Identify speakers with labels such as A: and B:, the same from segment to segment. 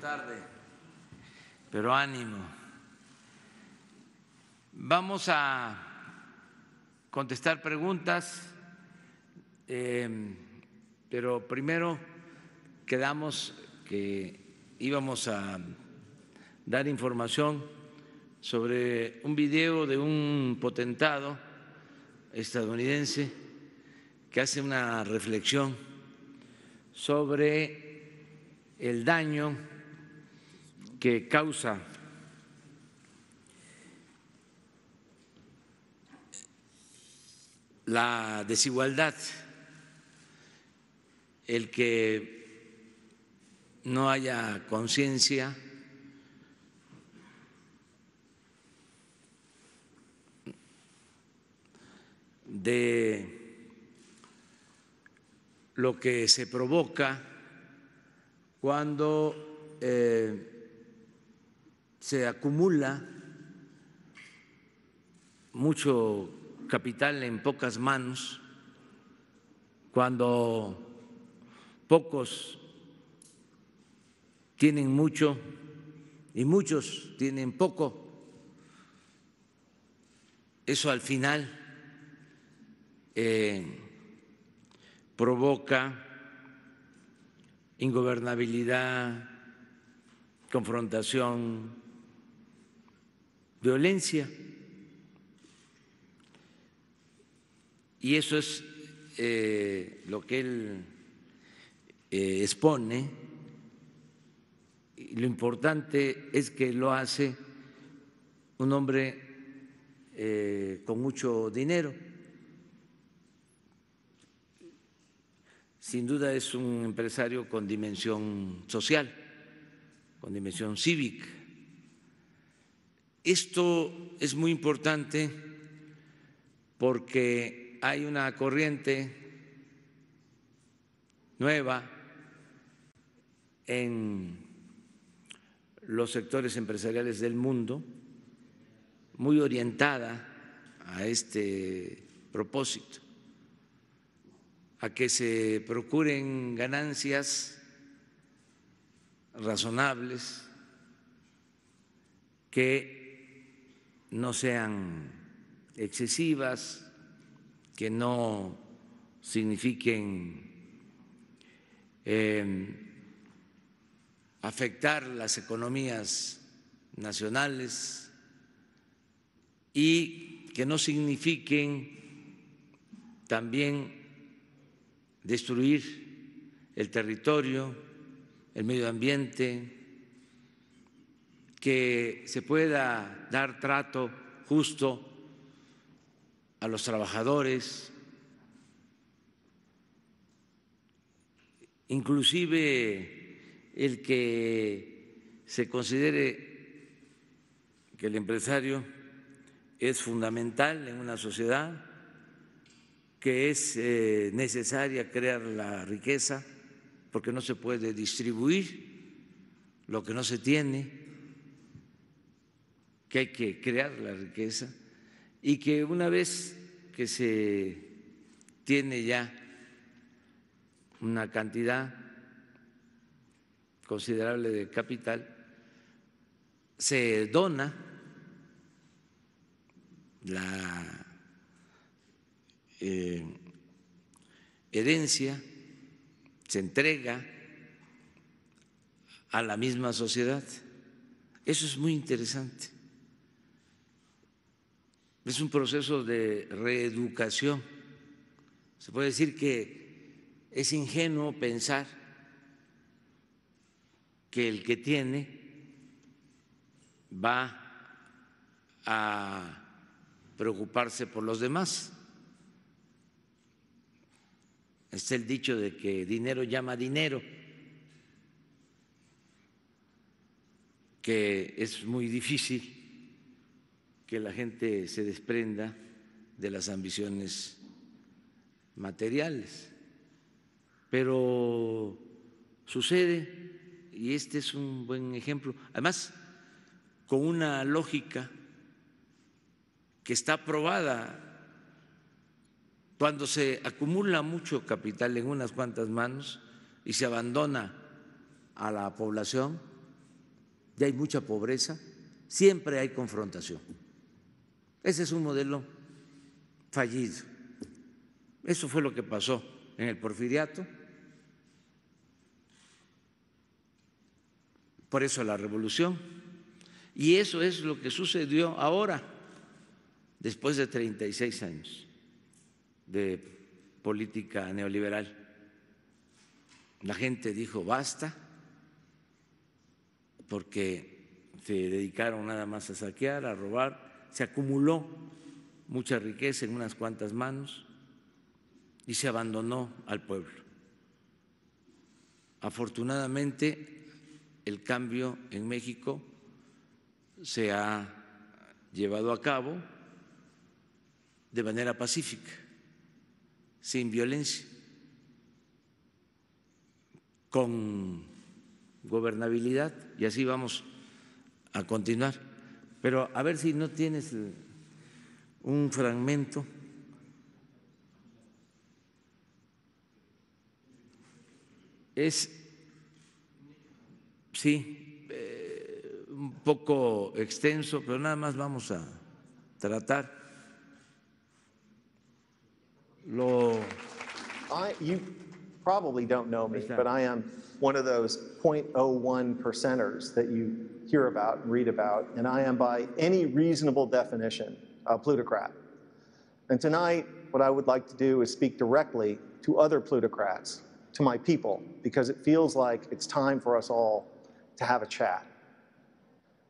A: tarde, pero ánimo. Vamos a contestar preguntas, em, pero primero quedamos que íbamos a dar información sobre un video de un potentado estadounidense que hace una reflexión sobre el daño que causa la desigualdad, el que no haya conciencia, de lo que se provoca cuando eh, se acumula mucho capital en pocas manos, cuando pocos tienen mucho y muchos tienen poco, eso al final eh, provoca ingobernabilidad, confrontación, violencia. Y eso es eh, lo que él eh, expone. Y lo importante es que lo hace un hombre eh, con mucho dinero. Sin duda es un empresario con dimensión social, con dimensión cívica esto es muy importante porque hay una corriente nueva en los sectores empresariales del mundo, muy orientada a este propósito, a que se procuren ganancias razonables que no sean excesivas, que no signifiquen em, afectar las economías nacionales y que no signifiquen también destruir el territorio, el medio ambiente, que se pueda dar trato justo a los trabajadores, inclusive el que se considere que el empresario es fundamental en una sociedad, que es eh, necesaria crear la riqueza, porque no se puede distribuir lo que no se tiene que hay que crear la riqueza y que una vez que se tiene ya una cantidad considerable de capital, se dona la eh, herencia, se entrega a la misma sociedad. Eso es muy interesante es un proceso de reeducación. Se puede decir que es ingenuo pensar que el que tiene va a preocuparse por los demás. Está el dicho de que dinero llama dinero, que es muy difícil que la gente se desprenda de las ambiciones materiales. Pero sucede, y este es un buen ejemplo, además con una lógica que está probada. Cuando se acumula mucho capital en unas cuantas manos y se abandona a la población, ya hay mucha pobreza, siempre hay confrontación. Ese es un modelo fallido. Eso fue lo que pasó en el porfiriato. Por eso la revolución. Y eso es lo que sucedió ahora, después de 36 años de política neoliberal. La gente dijo basta porque se dedicaron nada más a saquear, a robar, se acumuló mucha riqueza en unas cuantas manos y se abandonó al pueblo. Afortunadamente, el cambio en México se ha llevado a cabo de manera pacífica, sin violencia, con gobernabilidad, y así vamos a continuar. Pero a ver si no tienes un fragmento. Es, sí, eh, un poco extenso, pero nada
B: más vamos a tratar lo. you probably don't know me, but I am. one of those 0.01 percenters that you hear about, and read about, and I am by any reasonable definition a plutocrat. And tonight, what I would like to do is speak directly to other plutocrats, to my people, because it feels like it's time for us all to have a chat.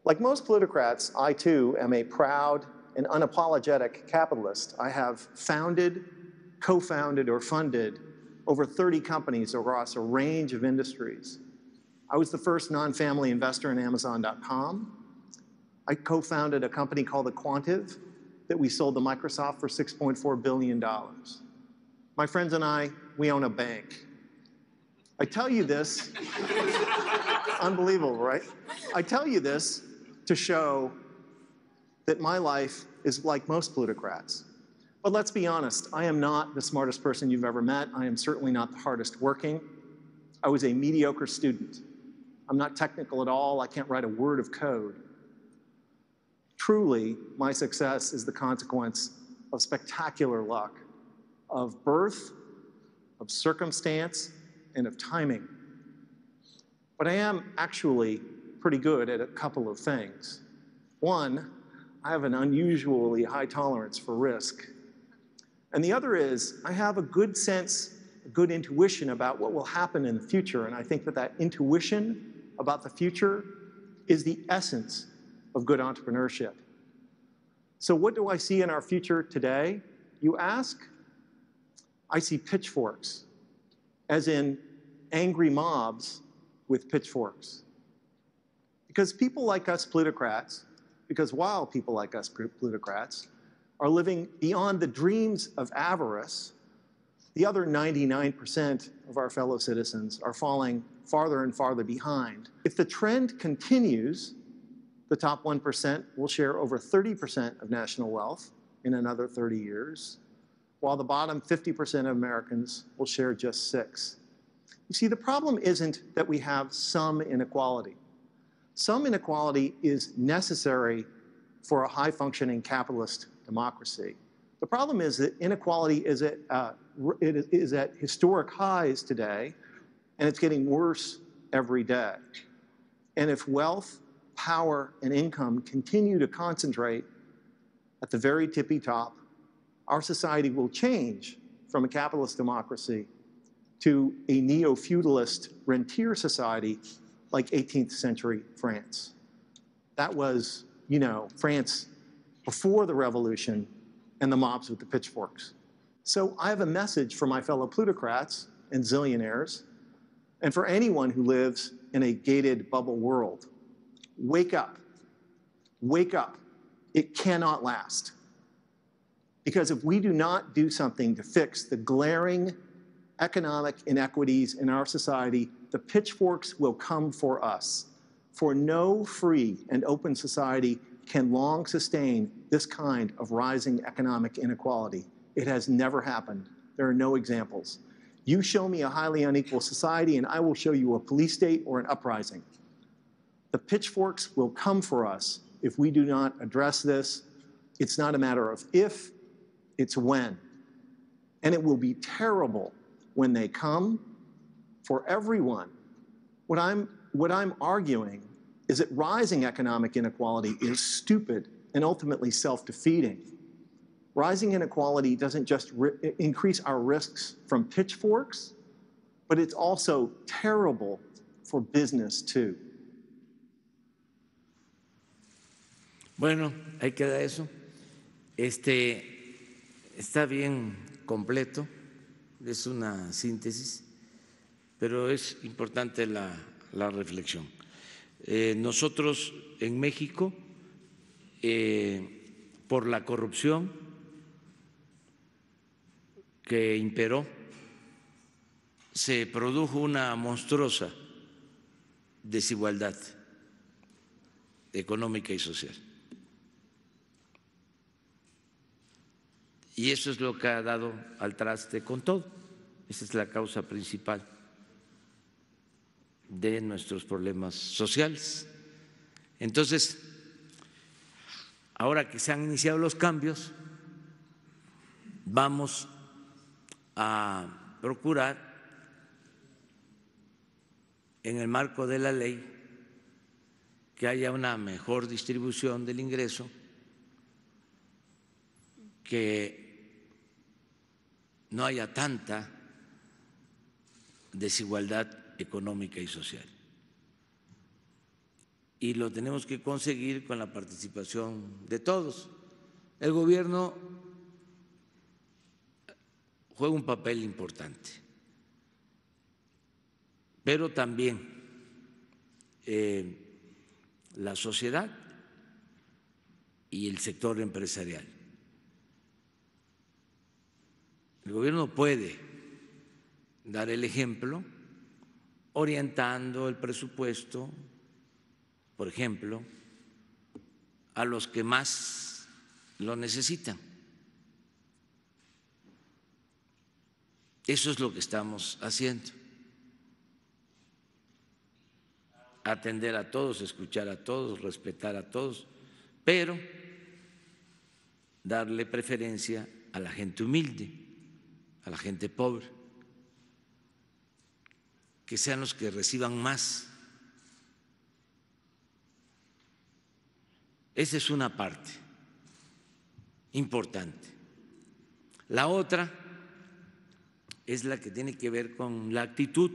B: Like most plutocrats, I too am a proud and unapologetic capitalist. I have founded, co-founded, or funded over 30 companies across a range of industries. I was the first non-family investor in Amazon.com. I co-founded a company called the Quantive that we sold to Microsoft for $6.4 billion. My friends and I, we own a bank. I tell you this, unbelievable, right? I tell you this to show that my life is like most plutocrats. But let's be honest, I am not the smartest person you've ever met. I am certainly not the hardest working. I was a mediocre student. I'm not technical at all. I can't write a word of code. Truly, my success is the consequence of spectacular luck, of birth, of circumstance, and of timing. But I am actually pretty good at a couple of things. One, I have an unusually high tolerance for risk. And the other is I have a good sense, a good intuition about what will happen in the future. And I think that that intuition about the future is the essence of good entrepreneurship. So, what do I see in our future today? You ask. I see pitchforks, as in angry mobs with pitchforks. Because people like us plutocrats, because while people like us plutocrats, are living beyond the dreams of avarice, the other 99% of our fellow citizens are falling farther and farther behind. If the trend continues, the top 1% will share over 30% of national wealth in another 30 years, while the bottom 50% of Americans will share just 6. You see, the problem isn't that we have some inequality. Some inequality is necessary for a high-functioning capitalist democracy. The problem is that inequality is at, uh, it is at historic highs today, and it's getting worse every day. And if wealth, power, and income continue to concentrate at the very tippy top, our society will change from a capitalist democracy to a neo-feudalist rentier society like 18th century France. That was, you know, France before the revolution and the mobs with the pitchforks. So I have a message for my fellow plutocrats and zillionaires and for anyone who lives in a gated bubble world. Wake up. Wake up. It cannot last. Because if we do not do something to fix the glaring economic inequities in our society, the pitchforks will come for us. For no free and open society can long sustain this kind of rising economic inequality. It has never happened. There are no examples. You show me a highly unequal society, and I will show you a police state or an uprising. The pitchforks will come for us if we do not address this. It's not a matter of if, it's when. And it will be terrible when they come for everyone. What I'm, what I'm arguing is that rising economic inequality is stupid and ultimately self-defeating. Rising inequality doesn't just increase our risks from pitchforks, but it's also terrible for business too.
A: Bueno, ahí queda eso. Este está bien completo, es una síntesis, pero es importante la, la reflexión. Eh, nosotros en México Eh, por la corrupción que imperó, se produjo una monstruosa desigualdad económica y social. Y eso es lo que ha dado al traste con todo. Esa es la causa principal de nuestros problemas sociales. Entonces, ahora que se han iniciado los cambios, vamos a procurar en el marco de la ley que haya una mejor distribución del ingreso, que no haya tanta desigualdad económica y social y lo tenemos que conseguir con la participación de todos. El gobierno juega un papel importante, pero también eh, la sociedad y el sector empresarial. El gobierno puede dar el ejemplo orientando el presupuesto, por ejemplo, a los que más lo necesitan. Eso es lo que estamos haciendo. Atender a todos, escuchar a todos, respetar a todos, pero darle preferencia a la gente humilde, a la gente pobre, que sean los que reciban más. Esa es una parte importante. La otra es la que tiene que ver con la actitud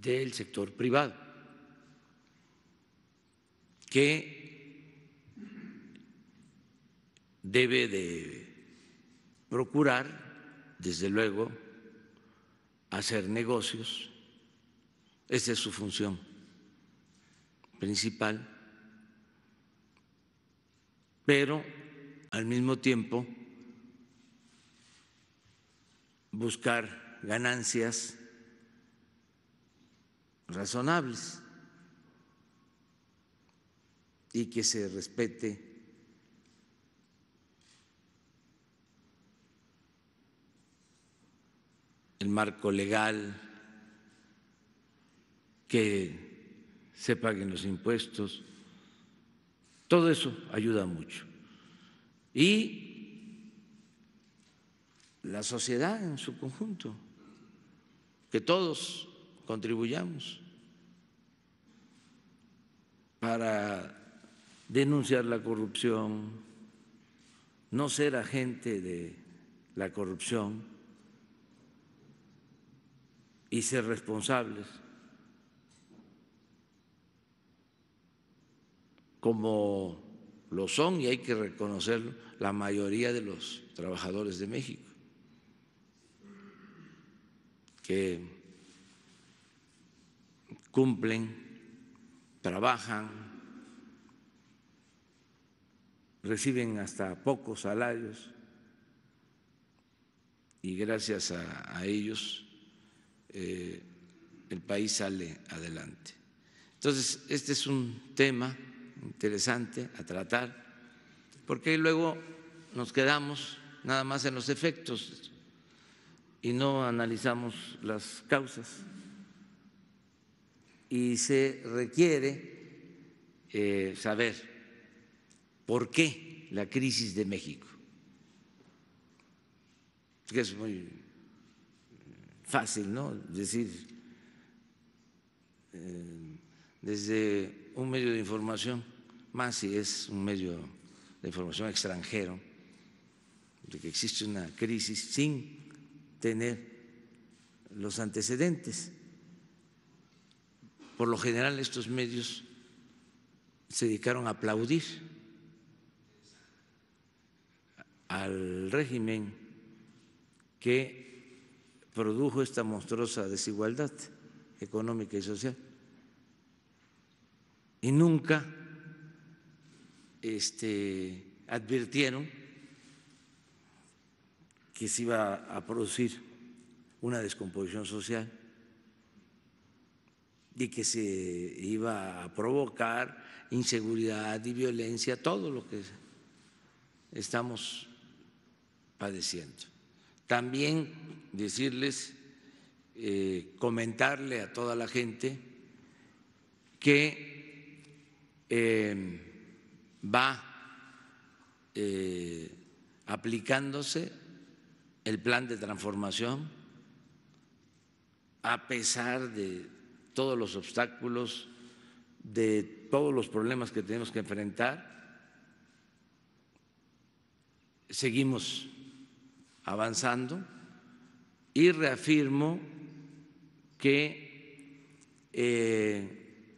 A: del sector privado, que debe de procurar, desde luego, hacer negocios, esa es su función principal pero al mismo tiempo buscar ganancias razonables y que se respete el marco legal, que se paguen los impuestos. Todo eso ayuda mucho. Y la sociedad en su conjunto, que todos contribuyamos para denunciar la corrupción, no ser agente de la corrupción y ser responsables como lo son, y hay que reconocerlo, la mayoría de los trabajadores de México, que cumplen, trabajan, reciben hasta pocos salarios y gracias a, ellos eh, el país sale adelante. Entonces, este es un tema interesante a tratar, porque luego nos quedamos nada más en los efectos y no analizamos las causas. Y se requiere eh, saber por qué la crisis de México, que es muy fácil, ¿no? Decir eh, desde un medio de información más si es un medio de información extranjero, de que existe una crisis sin tener los antecedentes. Por lo general estos medios se dedicaron a aplaudir al régimen que produjo esta monstruosa desigualdad económica y social. Y nunca este, advirtieron que se iba a producir una descomposición social y que se iba a provocar inseguridad y violencia, todo lo que estamos padeciendo. También decirles, eh, comentarle a toda la gente que eh, va eh, aplicándose el plan de transformación a pesar de todos los obstáculos, de todos los problemas que tenemos que enfrentar. Seguimos avanzando y reafirmo que eh,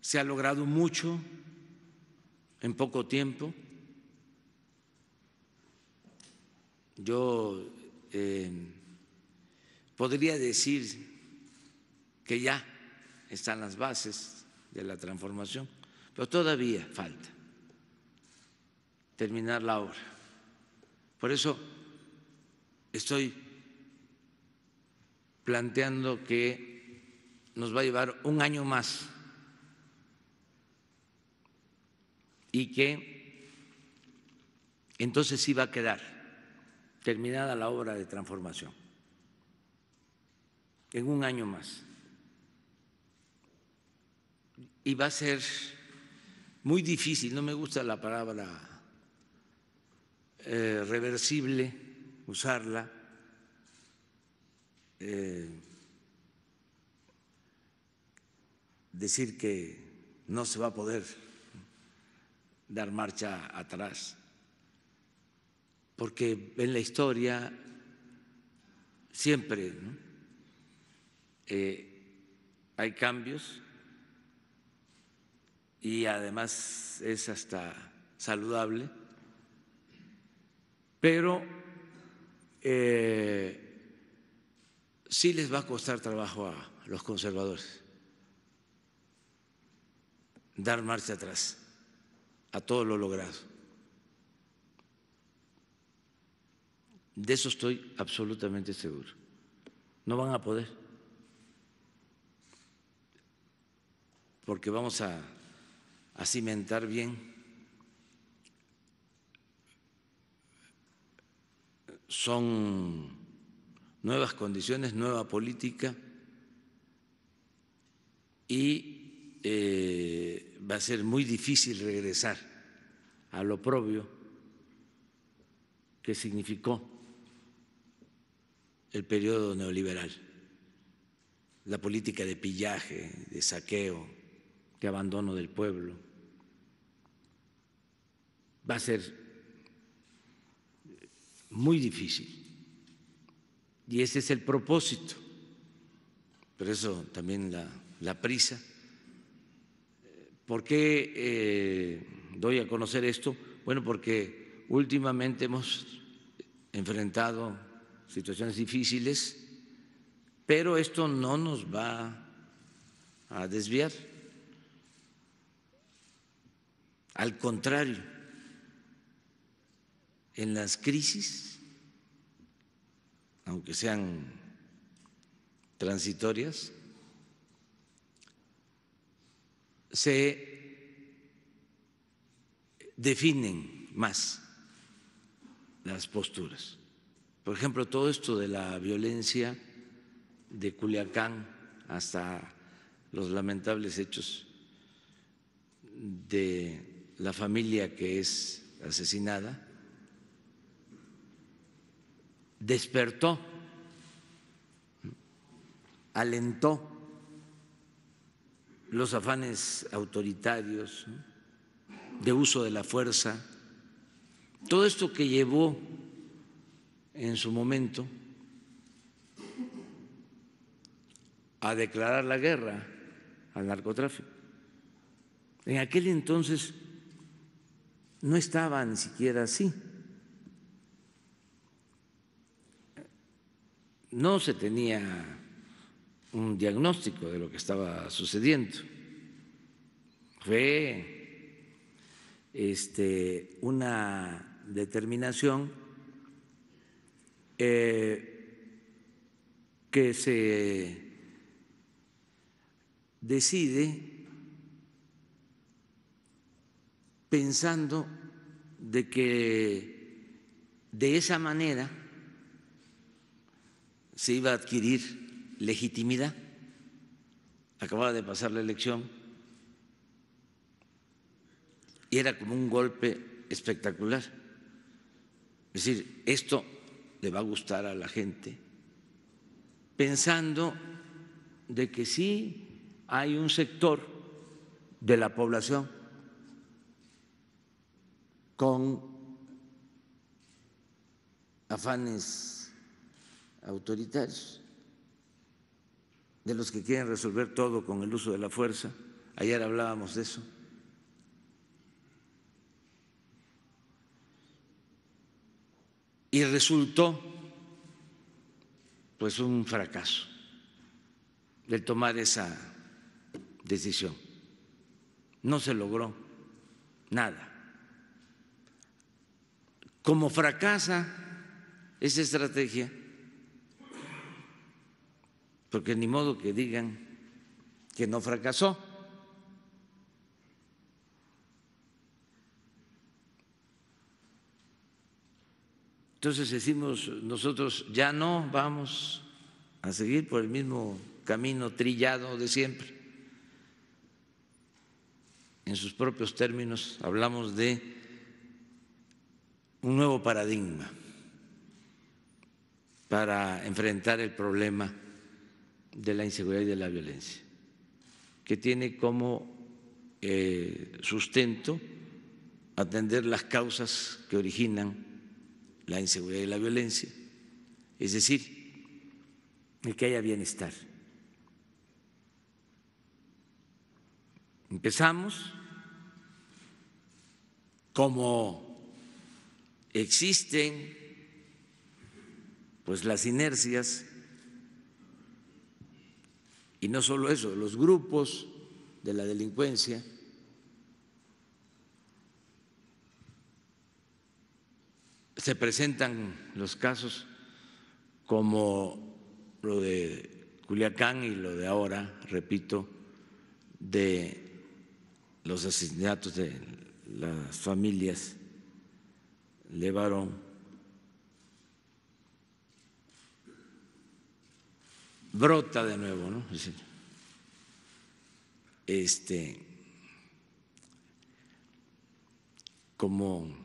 A: se ha logrado mucho en poco tiempo. Yo eh, podría decir que ya están las bases de la transformación, pero todavía falta terminar la obra. Por eso estoy planteando que nos va a llevar un año más y que entonces iba a quedar terminada la obra de transformación en un año más. Y va a ser muy difícil, no me gusta la palabra eh, reversible, usarla. Eh, decir que no se va a poder dar marcha atrás, porque en la historia siempre eh, hay cambios y además es hasta saludable, pero eh, sí les va a costar trabajo a los conservadores dar marcha atrás a todo lo logrado. De eso estoy absolutamente seguro. No van a poder, porque vamos a, a cimentar bien son nuevas condiciones, nueva política y eh, va a ser muy difícil regresar a lo propio que significó el periodo neoliberal, la política de pillaje, de saqueo, de abandono del pueblo. Va a ser muy difícil. Y ese es el propósito. Por eso también la prisa ¿Por qué eh, doy a conocer esto? Bueno, porque últimamente hemos enfrentado situaciones difíciles, pero esto no nos va a desviar. Al contrario, en las crisis, aunque sean transitorias, se definen más las posturas. Por ejemplo, todo esto de la violencia de Culiacán hasta los lamentables hechos de la familia que es asesinada, despertó, alentó los afanes autoritarios, de uso de la fuerza, todo esto que llevó en su momento a declarar la guerra al narcotráfico. En aquel entonces no estaba ni siquiera así. No se tenía un diagnóstico de lo que estaba sucediendo. Fue este, una determinación eh, que se decide pensando de que de esa manera se iba a adquirir legitimidad. Acababa de pasar la elección y era como un golpe espectacular. Es decir, esto le va a gustar a la gente, pensando de que sí hay un sector de la población con afanes autoritarios de los que quieren resolver todo con el uso de la fuerza. Ayer hablábamos de eso. Y resultó pues un fracaso el tomar esa decisión. No se logró nada. Como fracasa esa estrategia, porque ni modo que digan que no fracasó. Entonces decimos nosotros, ya no vamos a seguir por el mismo camino trillado de siempre. En sus propios términos hablamos de un nuevo paradigma para enfrentar el problema de la inseguridad y de la violencia, que tiene como eh, sustento atender las causas que originan la inseguridad y la violencia, es decir, el que haya bienestar. Empezamos como existen pues las inercias y no solo eso, los grupos de la delincuencia se presentan los casos como lo de Culiacán y lo de ahora, repito, de los asesinatos de las familias de brota de nuevo, ¿no? Este, como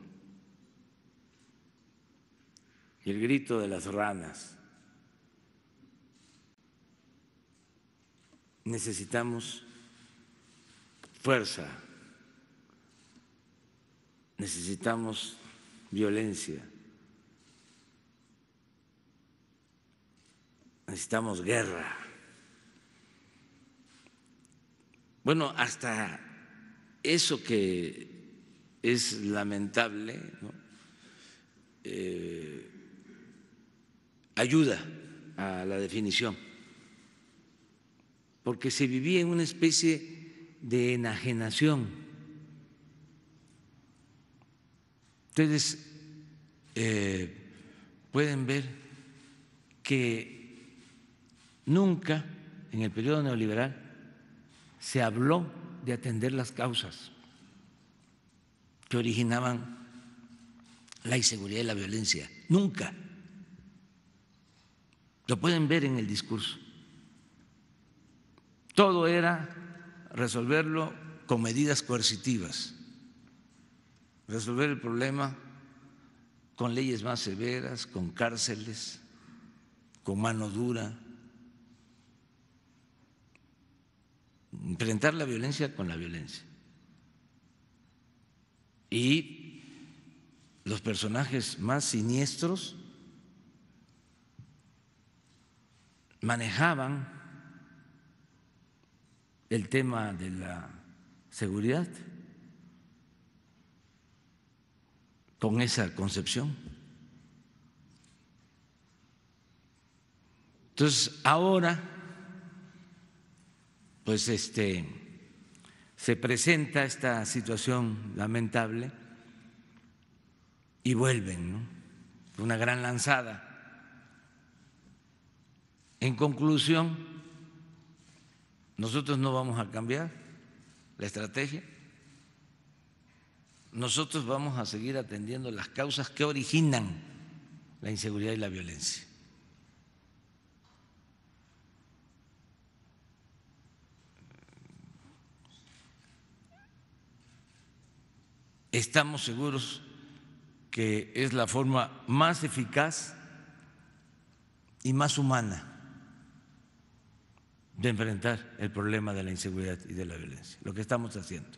A: el grito de las ranas. Necesitamos fuerza, necesitamos violencia necesitamos guerra. Bueno, hasta eso que es lamentable, eh, ayuda a la definición, porque se vivía en una especie de enajenación. Ustedes eh, pueden ver que Nunca en el periodo neoliberal se habló de atender las causas que originaban la inseguridad y la violencia. Nunca. Lo pueden ver en el discurso. Todo era resolverlo con medidas coercitivas, resolver el problema con leyes más severas, con cárceles, con mano dura, enfrentar la violencia con la violencia. Y los personajes más siniestros manejaban el tema de la seguridad con esa concepción. Entonces, ahora pues este, se presenta esta situación lamentable y vuelven, ¿no? Una gran lanzada. En conclusión, nosotros no vamos a cambiar la estrategia. Nosotros vamos a seguir atendiendo las causas que originan la inseguridad y la violencia. estamos seguros que es la forma más eficaz y más humana de enfrentar el problema de la inseguridad y de la violencia, lo que estamos haciendo.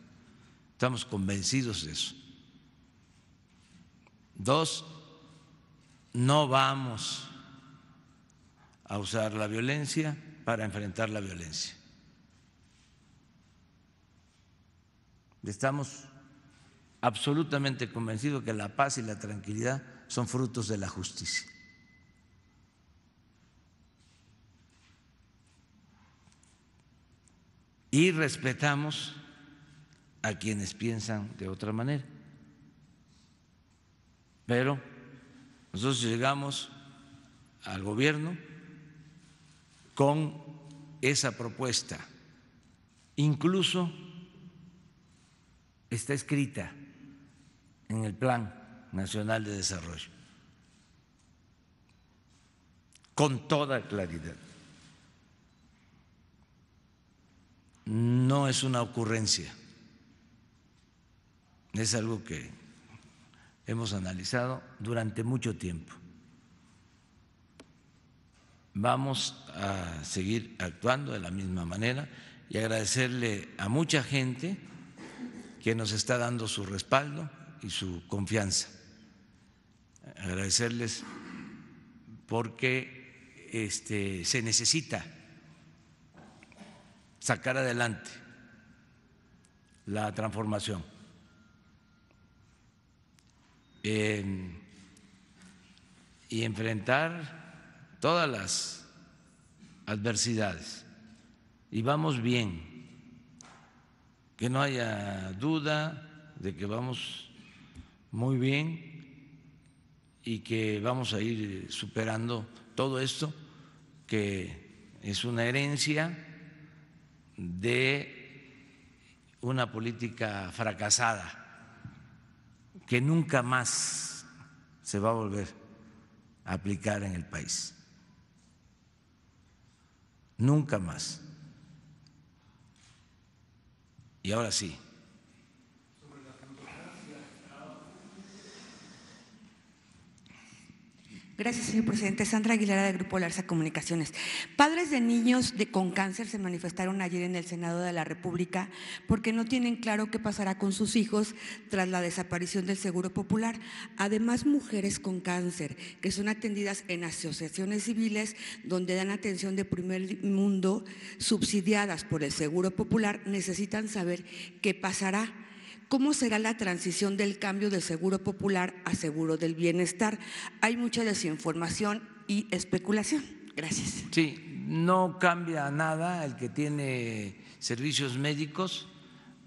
A: Estamos convencidos de eso. Dos, no vamos a usar la violencia para enfrentar la violencia. Estamos absolutamente convencido que la paz y la tranquilidad son frutos de la justicia. Y respetamos a quienes piensan de otra manera. Pero nosotros llegamos al gobierno con esa propuesta. Incluso está escrita en el Plan Nacional de Desarrollo, con toda claridad.
C: No
A: es una ocurrencia, es algo que hemos analizado durante mucho tiempo. Vamos a seguir actuando de la misma manera y agradecerle a mucha gente que nos está dando su respaldo y su confianza. Agradecerles porque este, se necesita sacar adelante la transformación. y enfrentar todas las adversidades. Y vamos bien, que no haya duda de que vamos muy bien y que vamos a ir superando todo esto que es una herencia de una política fracasada que nunca más se va a volver a aplicar en el país. Nunca más. Y ahora sí.
C: Gracias, señor presidente. Sandra Aguilera, de Grupo Larsa Comunicaciones. Padres de niños con cáncer se manifestaron ayer en el Senado de la República porque no tienen claro qué pasará con sus hijos tras la desaparición del Seguro Popular. Además, mujeres con cáncer que son atendidas en asociaciones civiles donde dan atención de primer mundo subsidiadas por el Seguro Popular necesitan saber qué pasará ¿Cómo será la transición del cambio del seguro popular a seguro del bienestar? Hay mucha desinformación y especulación. Gracias.
A: Sí, no cambia nada el que tiene servicios médicos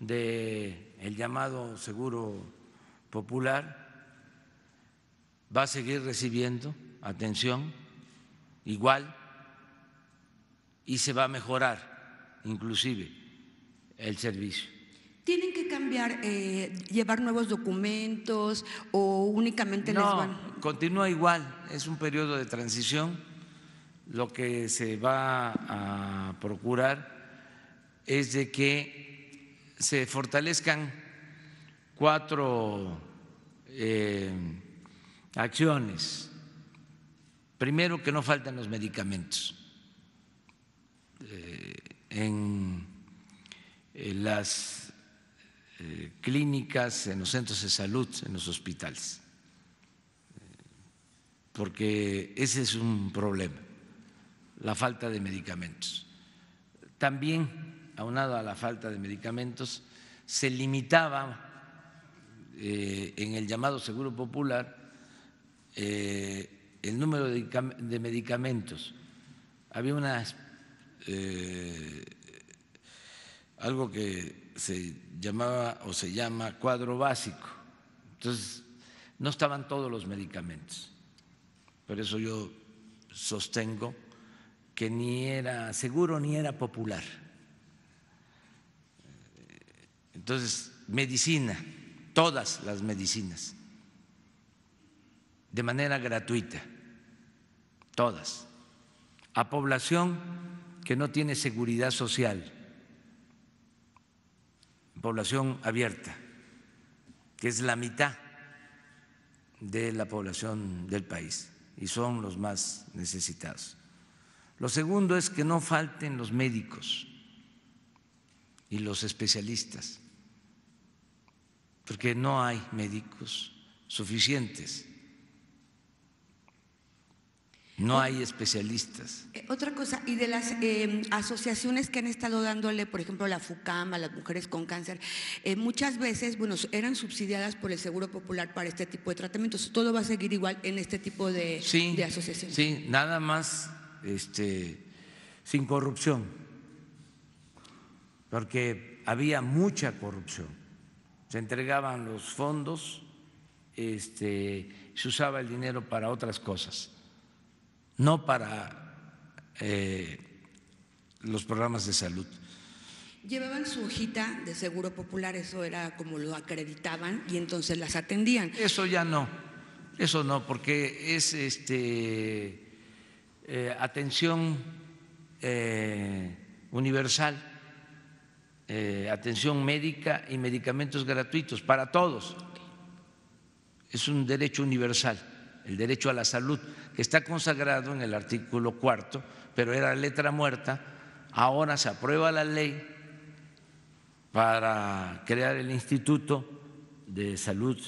A: del llamado seguro popular va a seguir recibiendo atención igual y se va a mejorar inclusive el servicio
C: tienen que cambiar, eh, llevar nuevos documentos o únicamente les van.
A: No, Continúa igual, es un periodo de transición. Lo que se va a procurar es de que se fortalezcan cuatro eh, acciones. Primero, que no faltan los medicamentos. Eh, en las eh, clínicas, en los centros de salud, en los hospitales, eh, porque ese es un problema, la falta de medicamentos. También, aunado a la falta de medicamentos, se limitaba eh, en el llamado Seguro Popular el número de medicamentos. Había unas, algo que se llamaba o se llama cuadro básico. Entonces, no estaban todos los medicamentos. Por eso yo sostengo que ni era seguro ni era popular. Entonces, medicina, todas las medicinas, de manera gratuita, todas, a población que no tiene seguridad social población abierta, que es la mitad de la población del país y son los más necesitados. Lo segundo es que no falten los médicos y los especialistas, porque no hay médicos suficientes. No hay especialistas.
C: Eh, otra cosa, y de las eh, asociaciones que han estado dándole, por ejemplo, la FUCAM a las mujeres con cáncer, eh, muchas veces, bueno, eran subsidiadas por el Seguro Popular para este tipo de tratamientos. Todo va a seguir igual en este tipo de, de asociaciones.
A: Sí, nada más este, sin corrupción, porque había mucha corrupción. Se entregaban los fondos, este, se usaba el dinero para otras cosas no para eh, los programas de salud.
C: Llevaban su hojita de seguro popular, eso era como lo acreditaban y entonces las atendían. Eso ya no,
A: eso no, porque es este eh, atención eh, universal, atención médica y medicamentos gratuitos para todos. Es un derecho universal el derecho a la salud, que está consagrado en el artículo cuarto, pero era letra muerta. Ahora se aprueba la ley para crear el Instituto de Salud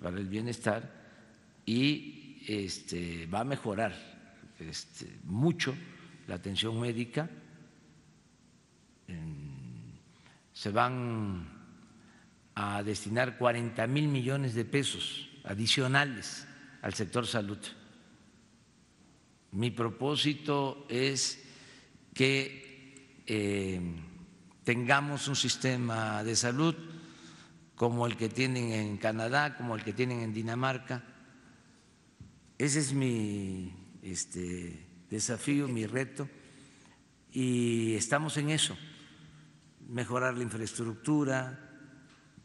A: para el Bienestar y este, va a mejorar este, mucho la atención médica. Se van a destinar 40 mil millones de pesos adicionales al sector salud. Mi propósito es que eh, tengamos un sistema de salud como el que tienen en Canadá, como el que tienen en Dinamarca. Ese es mi este, desafío, mi reto, y estamos en eso, mejorar la infraestructura,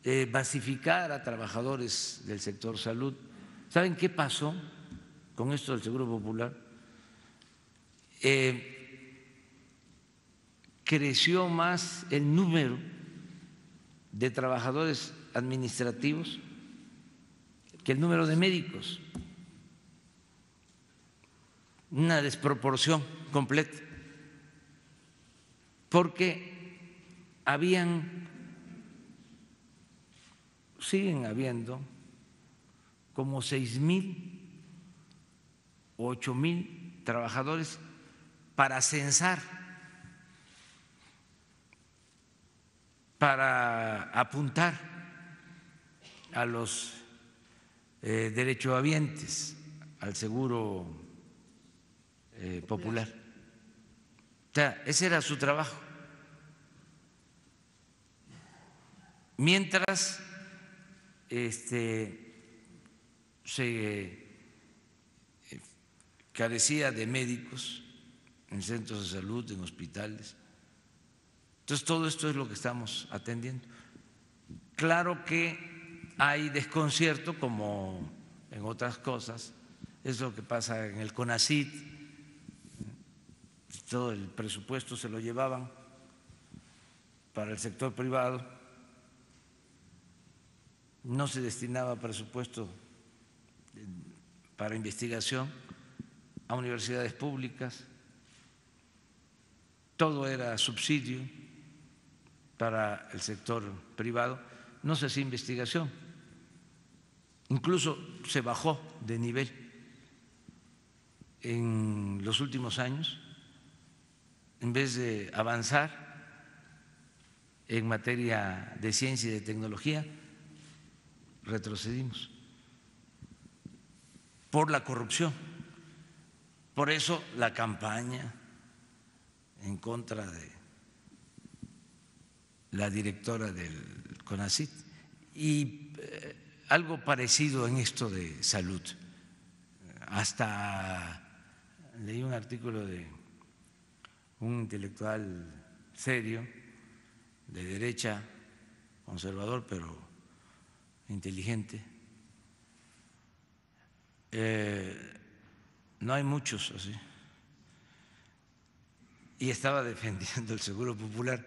A: eh, basificar a trabajadores del sector salud ¿Saben qué pasó con esto del Seguro Popular? Eh, creció más el número de trabajadores administrativos que el número de médicos. Una desproporción completa. Porque habían, siguen habiendo como seis mil ocho mil trabajadores para censar, para apuntar a los eh, derechohabientes al seguro eh, popular. O sea, ese era su trabajo. Mientras este, se eh, carecía de médicos en centros de salud, en hospitales. Entonces, todo esto es lo que estamos atendiendo. Claro que hay desconcierto, como en otras cosas, es lo que pasa en el CONACIT, todo el presupuesto se lo llevaban para el sector privado, no se destinaba presupuesto para investigación a universidades públicas, todo era subsidio para el sector privado, no se hacía investigación, incluso se bajó de nivel en los últimos años, en vez de avanzar en materia de ciencia y de tecnología, retrocedimos por la corrupción. Por eso la campaña en contra de la directora del CONACIT y eh, algo parecido en esto de salud. Hasta leí un artículo de un intelectual serio, de derecha, conservador, pero inteligente, eh, no hay muchos así. Y estaba defendiendo el Seguro Popular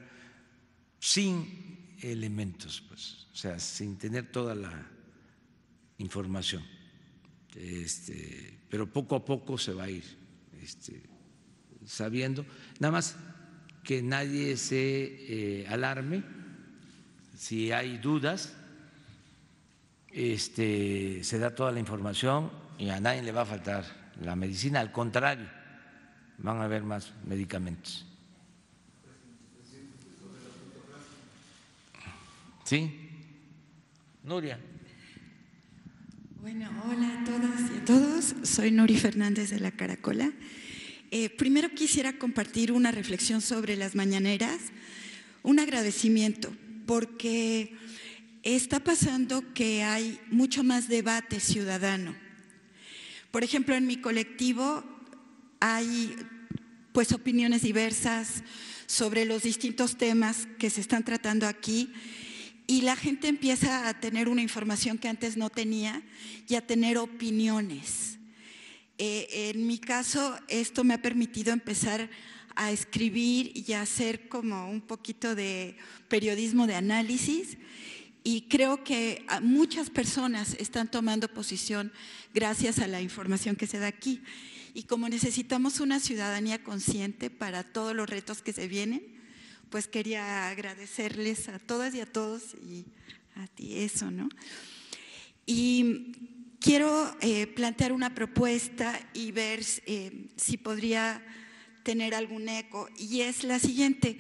A: sin elementos, pues, o sea, sin tener toda la información. Este, pero poco a poco se va a ir este, sabiendo. Nada más que nadie se eh, alarme si hay dudas, este, se da toda la información y a nadie le va a faltar la medicina, al contrario, van a haber más medicamentos.
D: ¿Sí? Nuria. Bueno, hola a todas y a todos. Soy Nuri Fernández de La Caracola. Eh, primero quisiera compartir una reflexión sobre las mañaneras, un agradecimiento, porque está pasando que hay mucho más debate ciudadano por ejemplo, en mi colectivo hay pues opiniones diversas sobre los distintos temas que se están tratando aquí y la gente empieza a tener una información que antes no tenía y a tener opiniones. Eh, en mi caso, esto me ha permitido empezar a escribir y a hacer como un poquito de periodismo de análisis y creo que muchas personas están tomando posición gracias a la información que se da aquí. Y como necesitamos una ciudadanía consciente para todos los retos que se vienen, pues quería agradecerles a todas y a todos y a ti eso, ¿no? Y quiero eh, plantear una propuesta y ver eh, si podría tener algún eco. Y es la siguiente.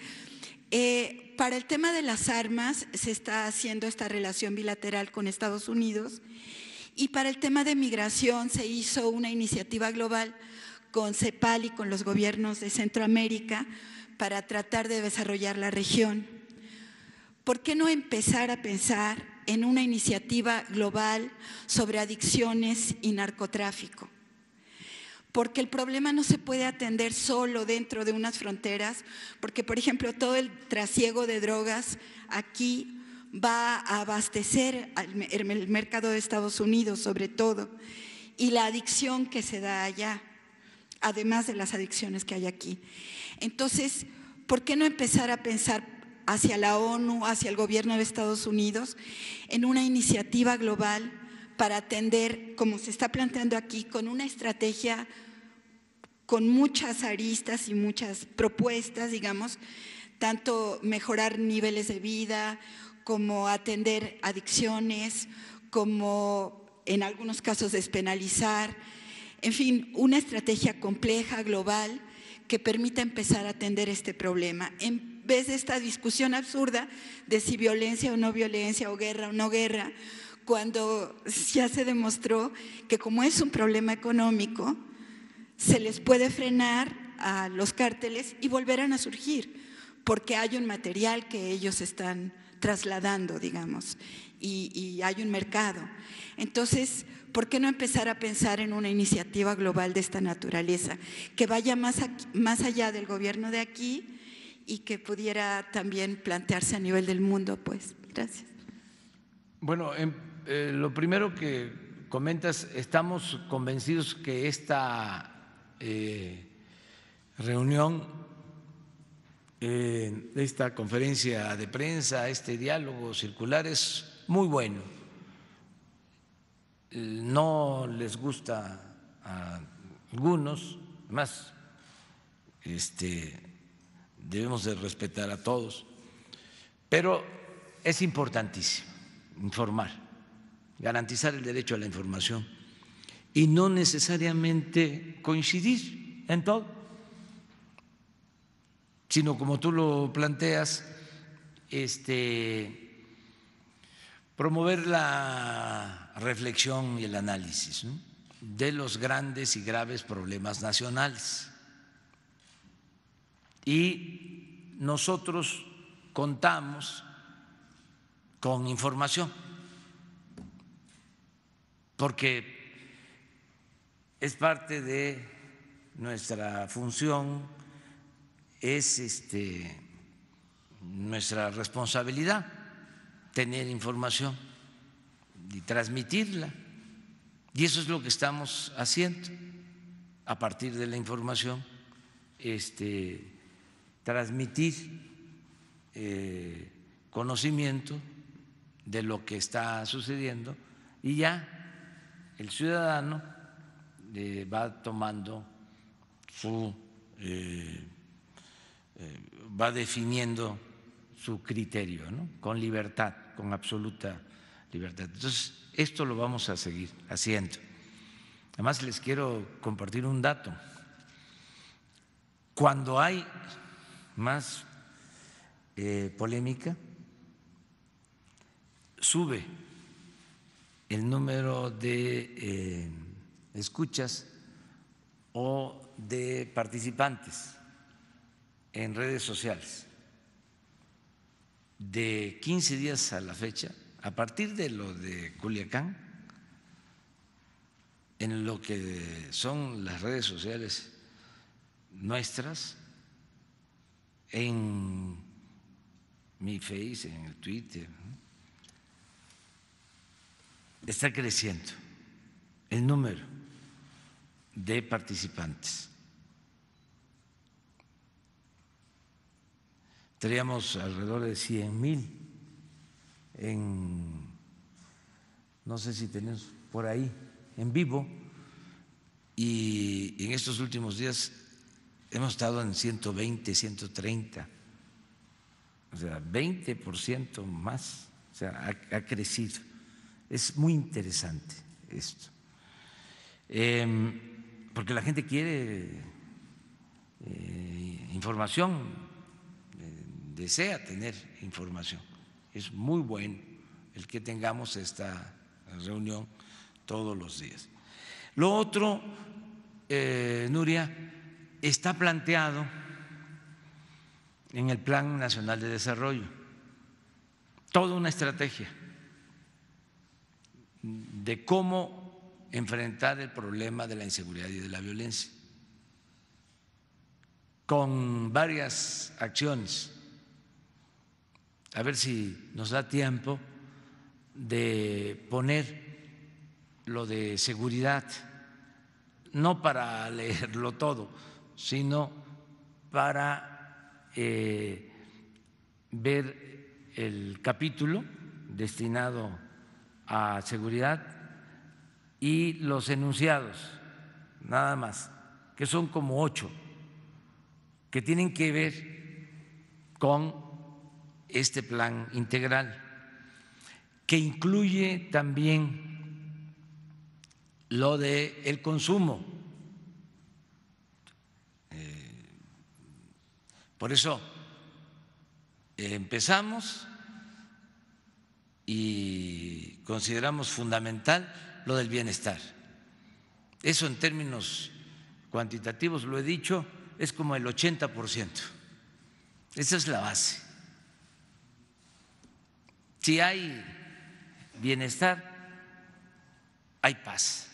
D: Eh, para el tema de las armas se está haciendo esta relación bilateral con Estados Unidos y para el tema de migración se hizo una iniciativa global con CEPAL y con los gobiernos de Centroamérica para tratar de desarrollar la región. ¿Por qué no empezar a pensar en una iniciativa global sobre adicciones y narcotráfico? porque el problema no se puede atender solo dentro de unas fronteras, porque por ejemplo todo el trasiego de drogas aquí va a abastecer el mercado de Estados Unidos sobre todo, y la adicción que se da allá, además de las adicciones que hay aquí. Entonces, ¿por qué no empezar a pensar hacia la ONU, hacia el gobierno de Estados Unidos, en una iniciativa global para atender, como se está planteando aquí, con una estrategia con muchas aristas y muchas propuestas, digamos, tanto mejorar niveles de vida, como atender adicciones, como en algunos casos despenalizar, en fin, una estrategia compleja, global, que permita empezar a atender este problema, en vez de esta discusión absurda de si violencia o no violencia, o guerra o no guerra, cuando ya se demostró que como es un problema económico, se les puede frenar a los cárteles y volverán a surgir, porque hay un material que ellos están trasladando, digamos, y, hay un mercado. Entonces, ¿por qué no empezar a pensar en una iniciativa global de esta naturaleza, que vaya más, más allá del gobierno de aquí y que pudiera también plantearse a nivel del mundo? Pues, gracias.
A: Bueno, em, eh, lo primero que comentas, estamos convencidos que esta eh, reunión, eh, esta conferencia de prensa, este diálogo circular es muy bueno. Eh, no les gusta a algunos, más este, debemos de respetar a todos, pero es importantísimo informar, garantizar el derecho a la información y no necesariamente coincidir en todo, sino como tú lo planteas, este, promover la reflexión y el análisis de los grandes y graves problemas nacionales. Y nosotros contamos con información, porque es parte de nuestra función, es este, nuestra responsabilidad tener información y transmitirla. Y eso es lo que estamos haciendo a partir de la información, este, transmitir eh, conocimiento de lo que está sucediendo y ya el ciudadano va tomando su, eh, eh, va definiendo su criterio, ¿no? con libertad, con absoluta libertad. Entonces, esto lo vamos a seguir haciendo. Además, les quiero compartir un dato. Cuando hay más eh, polémica, sube el número de escuchas o de participantes en redes sociales. De 15 días a la fecha, a partir de lo de Culiacán, en lo que son las redes sociales nuestras, en mi Face, en el Twitter, está creciendo el número de participantes. Teníamos alrededor de 100 mil en, no sé si tenemos por ahí, en vivo, y en estos últimos días hemos estado en 120, 130, o sea, 20% más, o sea, ha, crecido. Es muy interesante esto. Em, porque la gente quiere eh, información, eh, desea tener información. Es muy bueno el que tengamos esta reunión todos los días. Lo otro, eh, Nuria, está planteado en el Plan Nacional de Desarrollo, toda una estrategia de cómo enfrentar el problema de la inseguridad y de la violencia con varias acciones. A ver si nos da tiempo de poner lo de seguridad, no para leerlo todo, sino para eh, ver el capítulo destinado a seguridad y los enunciados, nada más, que son como ocho, que tienen que ver con este plan integral, que incluye también lo de el consumo. Eh, por eso eh, empezamos y consideramos fundamental lo del bienestar. Eso en términos cuantitativos, lo he dicho, es como el 80%. Esa es la base. Si hay bienestar, hay paz.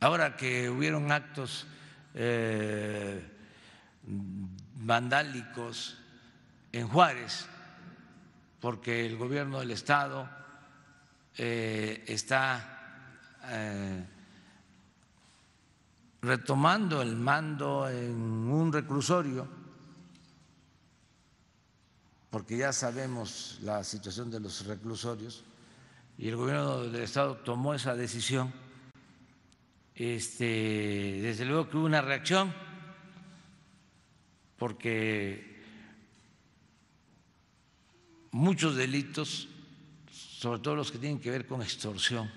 A: Ahora que hubieron actos eh, vandálicos en Juárez, porque el gobierno del Estado eh, está eh, retomando el mando en un reclusorio, porque ya sabemos la situación de los reclusorios, y el gobierno del Estado tomó esa decisión. Este, desde luego que hubo una reacción, porque muchos delitos sobre todo los que tienen que ver con extorsión,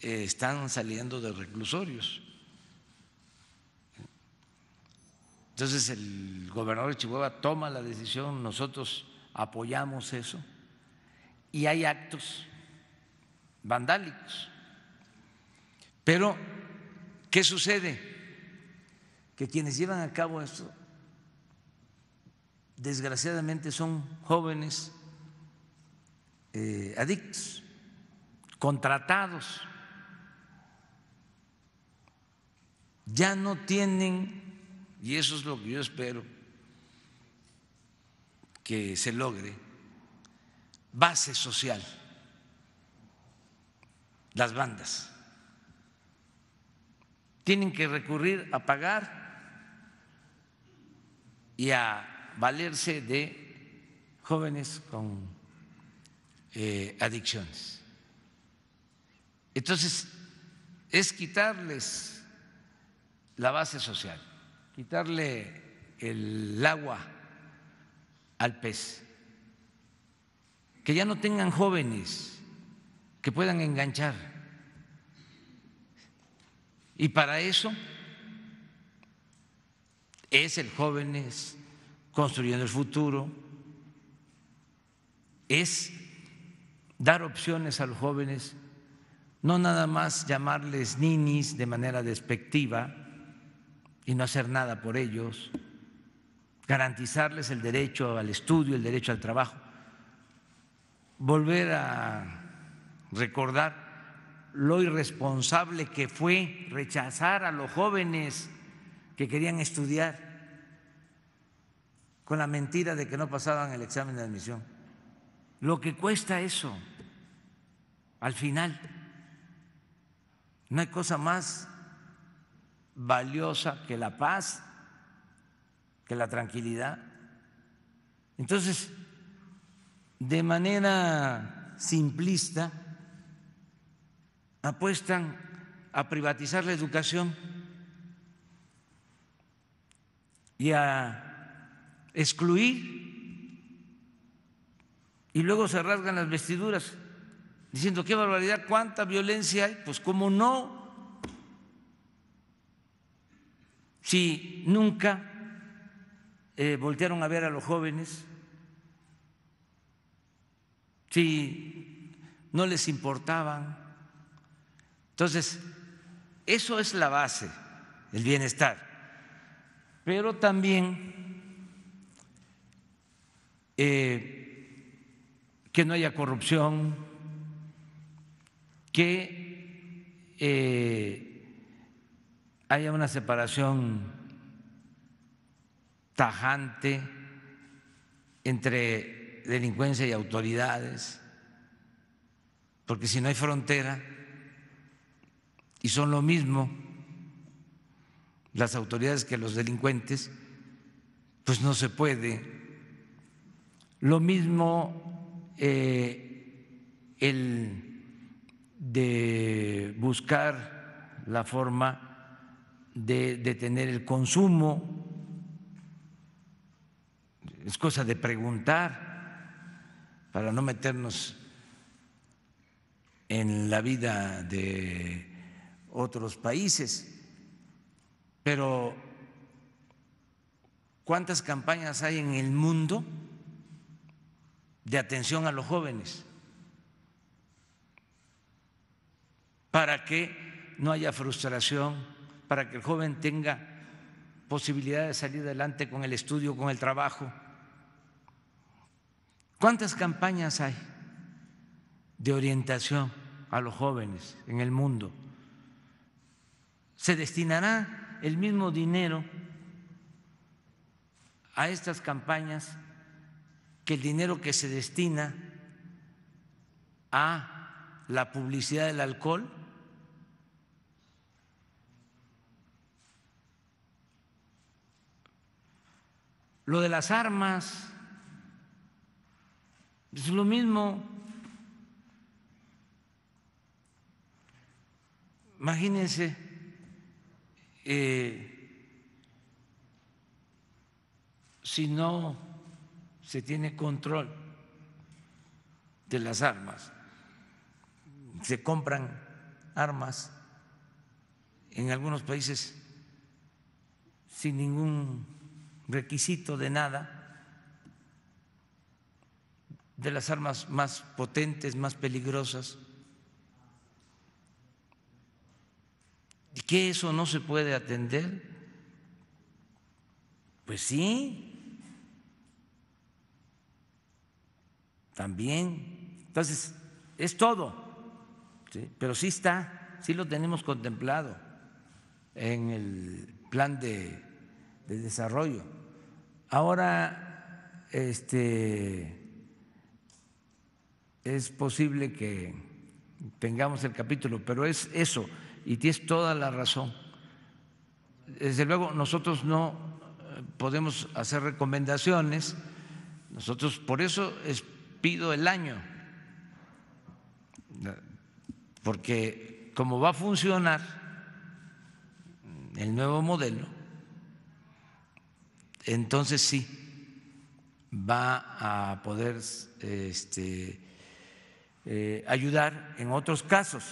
A: eh, están saliendo de reclusorios. Entonces el gobernador de Chihuahua toma la decisión, nosotros apoyamos eso y hay actos vandálicos. Pero, ¿qué sucede? Que quienes llevan a cabo esto, desgraciadamente, son jóvenes eh, adictos, contratados, ya no tienen, y eso es lo que yo espero que se logre, base social, las bandas. Tienen que recurrir a pagar y a valerse de jóvenes con eh, adicciones. Entonces, es quitarles la base social, quitarle el agua al pez, que ya no tengan jóvenes que puedan enganchar. Y para eso es el jóvenes construyendo el futuro, es dar opciones a los jóvenes, no nada más llamarles ninis de manera despectiva y no hacer nada por ellos, garantizarles el derecho al estudio, el derecho al trabajo, volver a recordar lo irresponsable que fue rechazar a los jóvenes que querían estudiar con la mentira de que no pasaban el examen de admisión. Lo que cuesta eso al final. No hay cosa más valiosa que la paz, que la tranquilidad. Entonces, de manera simplista, apuestan a privatizar la educación y a excluir y luego se rasgan las vestiduras diciendo qué barbaridad, cuánta violencia hay, pues cómo no, si nunca eh, voltearon a ver a los jóvenes, si no les importaban. Entonces, eso es la base, el bienestar. Pero también eh, que no haya corrupción, que eh, haya una separación tajante entre delincuencia y autoridades, porque si no hay frontera y son lo mismo las autoridades que los delincuentes, pues no se puede. Lo mismo eh, el de buscar la forma de detener el consumo, es cosa de preguntar para no meternos en la vida de otros países. Pero, ¿cuántas campañas hay en el mundo de atención a los jóvenes? para que no haya frustración, para que el joven tenga posibilidad de salir adelante con el estudio, con el trabajo. ¿Cuántas campañas hay de orientación a los jóvenes en el mundo? ¿Se destinará el mismo dinero a estas campañas que el dinero que se destina a la publicidad del alcohol? Lo de las armas es lo mismo. Imagínense eh, si no se tiene control de las armas, se compran armas en algunos países sin ningún requisito de nada, de las armas más potentes, más peligrosas, ¿Y que eso no se puede atender? Pues sí, también. Entonces, es todo, pero sí está, sí lo tenemos contemplado en el plan de de desarrollo. Ahora este, es posible que tengamos el capítulo, pero es eso, y tienes toda la razón. Desde luego, nosotros no eh, podemos hacer recomendaciones, nosotros por eso pido el año, porque como va a funcionar el nuevo modelo, entonces sí va a poder este, eh, ayudar en otros casos.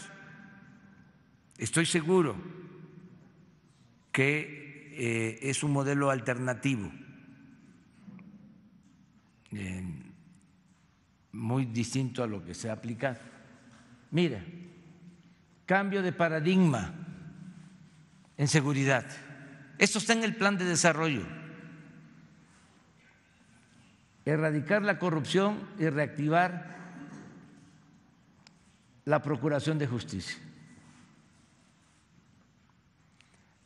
A: Estoy seguro que eh, es un modelo alternativo, muy distinto a lo que se ha aplicado. Mira, cambio de paradigma en seguridad. Esto está en el plan de desarrollo erradicar la corrupción y reactivar la procuración de justicia,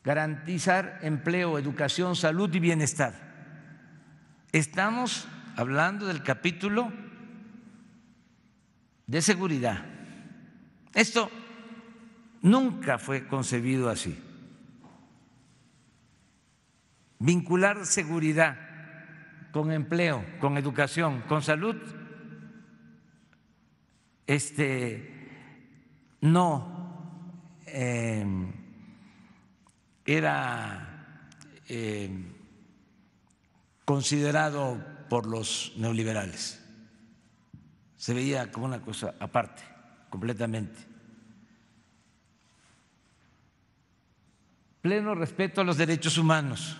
A: garantizar empleo, educación, salud y bienestar. Estamos hablando del capítulo de seguridad. Esto nunca fue concebido así. Vincular seguridad con empleo, con educación, con salud, este, no em, era em, considerado por los neoliberales. Se veía como una cosa aparte, completamente. Pleno respeto a los derechos humanos.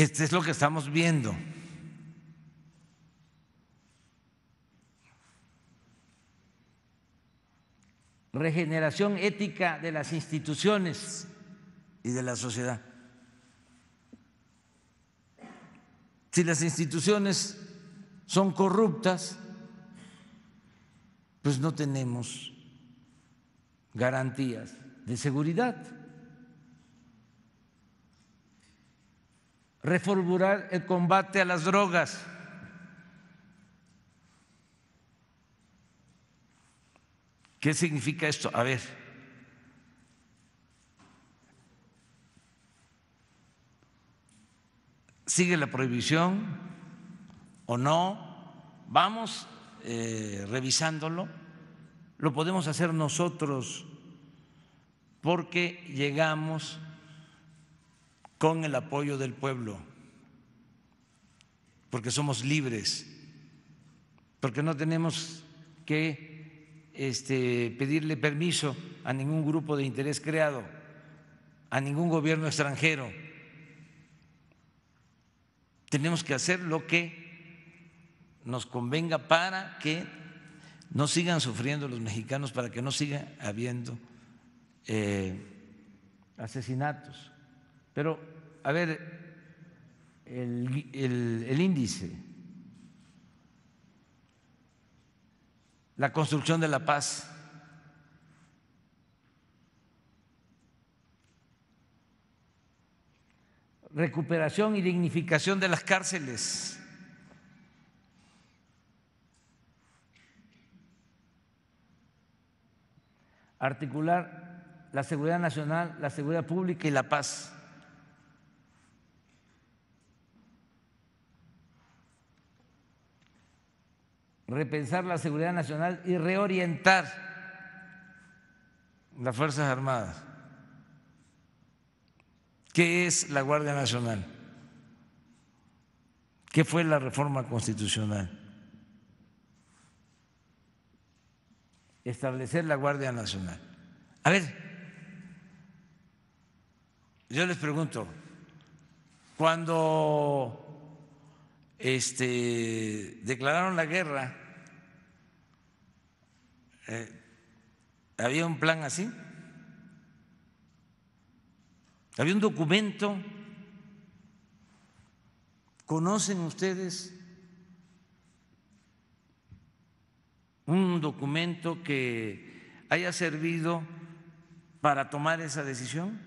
A: Este es lo que estamos viendo. Regeneración ética de las instituciones y de la sociedad. Si las instituciones son corruptas, pues no tenemos garantías de seguridad. reformular el combate a las drogas. ¿Qué significa esto? A ver. ¿Sigue la prohibición o no? Vamos eh, revisándolo. Lo podemos hacer nosotros porque llegamos con el apoyo del pueblo, porque somos libres, porque no tenemos que este, pedirle permiso a ningún grupo de interés creado, a ningún gobierno extranjero. Tenemos que hacer lo que nos convenga para que no sigan sufriendo los mexicanos, para que no siga habiendo eh, asesinatos. Pero a ver, el, índice, la construcción de la paz. recuperación y dignificación de las cárceles. Articular la seguridad nacional, la seguridad pública y la paz. repensar la seguridad nacional y reorientar las Fuerzas Armadas. ¿Qué es la Guardia Nacional? ¿Qué fue la reforma constitucional? Establecer la Guardia Nacional. A ver, yo les pregunto, cuando este, declararon la guerra. Eh, ¿Había un plan así? ¿Había un documento? ¿Conocen ustedes un documento que haya servido para tomar esa decisión?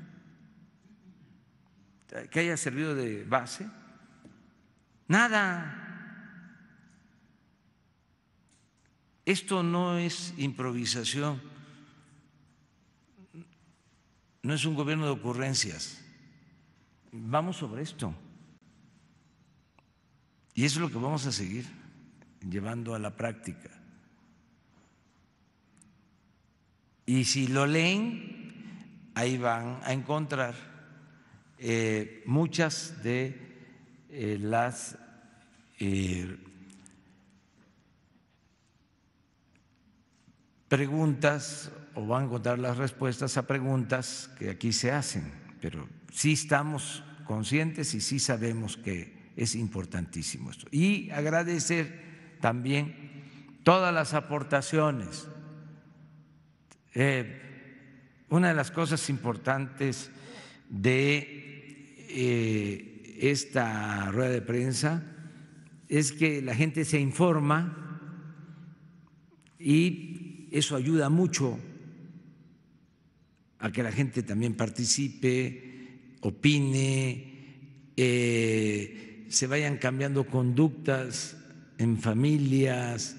A: ¿Que haya servido de base? Nada. Esto no es improvisación, no es un gobierno de ocurrencias. Vamos sobre esto. Y eso es lo que vamos a seguir llevando a la práctica. Y si lo leen, ahí van a encontrar eh, muchas de eh, las eh, preguntas o van a dar las respuestas a preguntas que aquí se hacen, pero sí estamos conscientes y sí sabemos que es importantísimo esto. Y agradecer también todas las aportaciones. Eh, una de las cosas importantes de esta rueda de prensa es que la gente se informa y eso ayuda mucho a que la gente también participe, opine, eh, se vayan cambiando conductas en familias,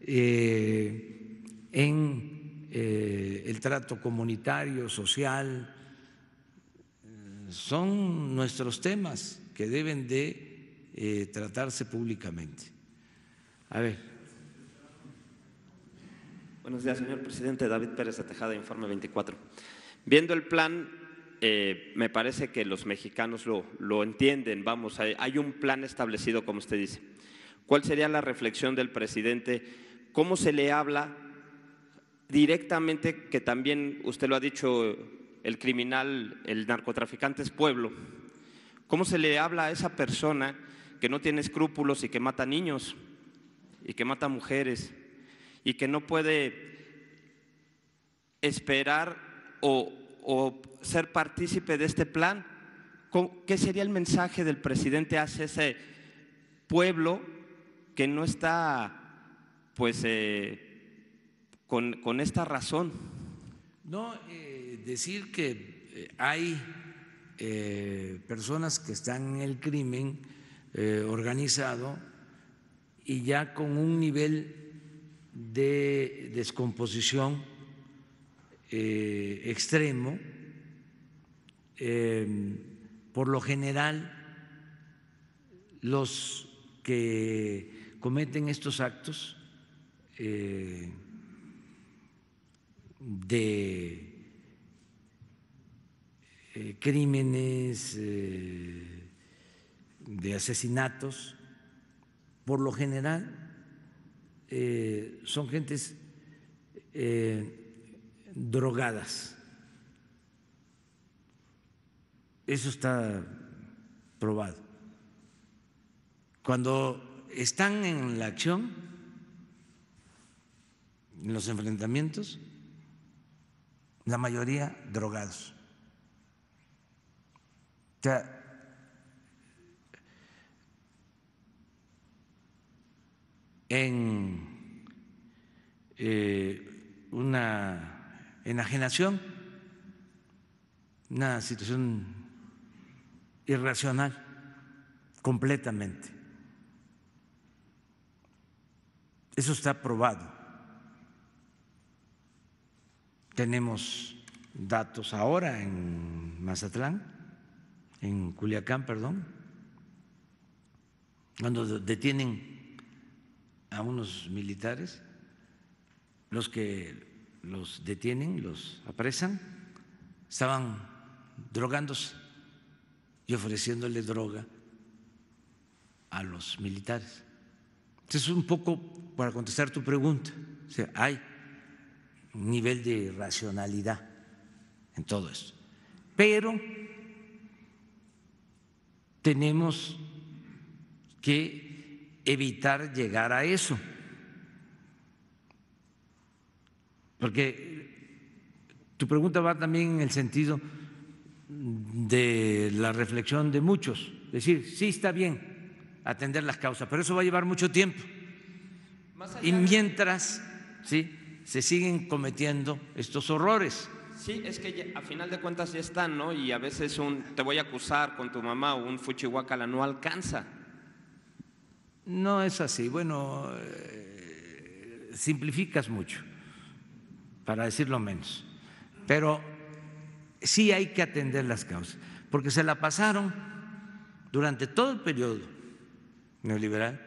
A: eh, en eh, el trato comunitario, social son nuestros temas que deben de eh, tratarse públicamente. A ver.
E: Buenos días, señor presidente. David Pérez de Tejada, Informe 24. Viendo el plan, eh, me parece que los mexicanos lo, lo entienden. Vamos, hay un plan establecido, como usted dice. ¿Cuál sería la reflexión del presidente? ¿Cómo se le habla directamente, que también usted lo ha dicho el criminal, el narcotraficante es pueblo. ¿Cómo se le habla a esa persona que no tiene escrúpulos y que mata niños y que mata mujeres y que no puede esperar o, ser partícipe de este plan? ¿Qué sería el mensaje del presidente hacia ese pueblo que no está pues eh, con, esta razón? No, eh, decir que eh,
A: hay eh, personas que están en el crimen eh, organizado y ya con un nivel de descomposición extremo, por lo general los que cometen estos actos de eh, crímenes, eh, de asesinatos, por lo general eh, son gentes drogadas. Eso está probado. Cuando están en la acción, en los enfrentamientos, la mayoría drogados en eh, una enajenación, una situación irracional completamente. Eso está probado. Tenemos datos ahora en Mazatlán en Culiacán, perdón, cuando detienen a unos militares, los que los detienen, los apresan, estaban drogándose y ofreciéndole droga a los militares. es un poco para contestar tu pregunta, o sea, hay un nivel de racionalidad en todo esto. Pero tenemos que evitar llegar a eso. Porque tu pregunta va también en el sentido de la reflexión de muchos. es Decir, sí está bien atender las causas, pero eso va a llevar mucho tiempo.
E: Y mientras,
A: ¿sí? Se siguen cometiendo estos horrores.
E: Sí, es que a final de cuentas ya están, ¿no? Y a veces un te voy a acusar con tu mamá o un fuchihuacala no alcanza.
A: No es así. Bueno, eh, simplificas mucho, para decirlo menos. Pero sí hay que atender las causas, porque se la pasaron durante todo el periodo neoliberal.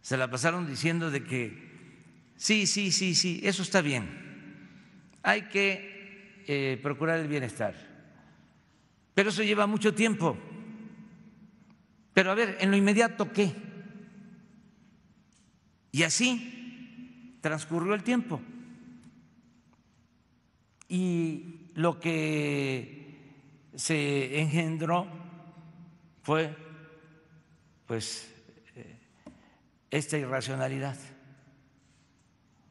A: Se la pasaron diciendo de que sí, sí, sí, sí, eso está bien hay que eh, procurar el bienestar. Pero eso lleva mucho tiempo. Pero a ver, en lo inmediato, ¿qué? Y así transcurrió el tiempo. Y lo que se engendró fue, pues, eh, esta irracionalidad.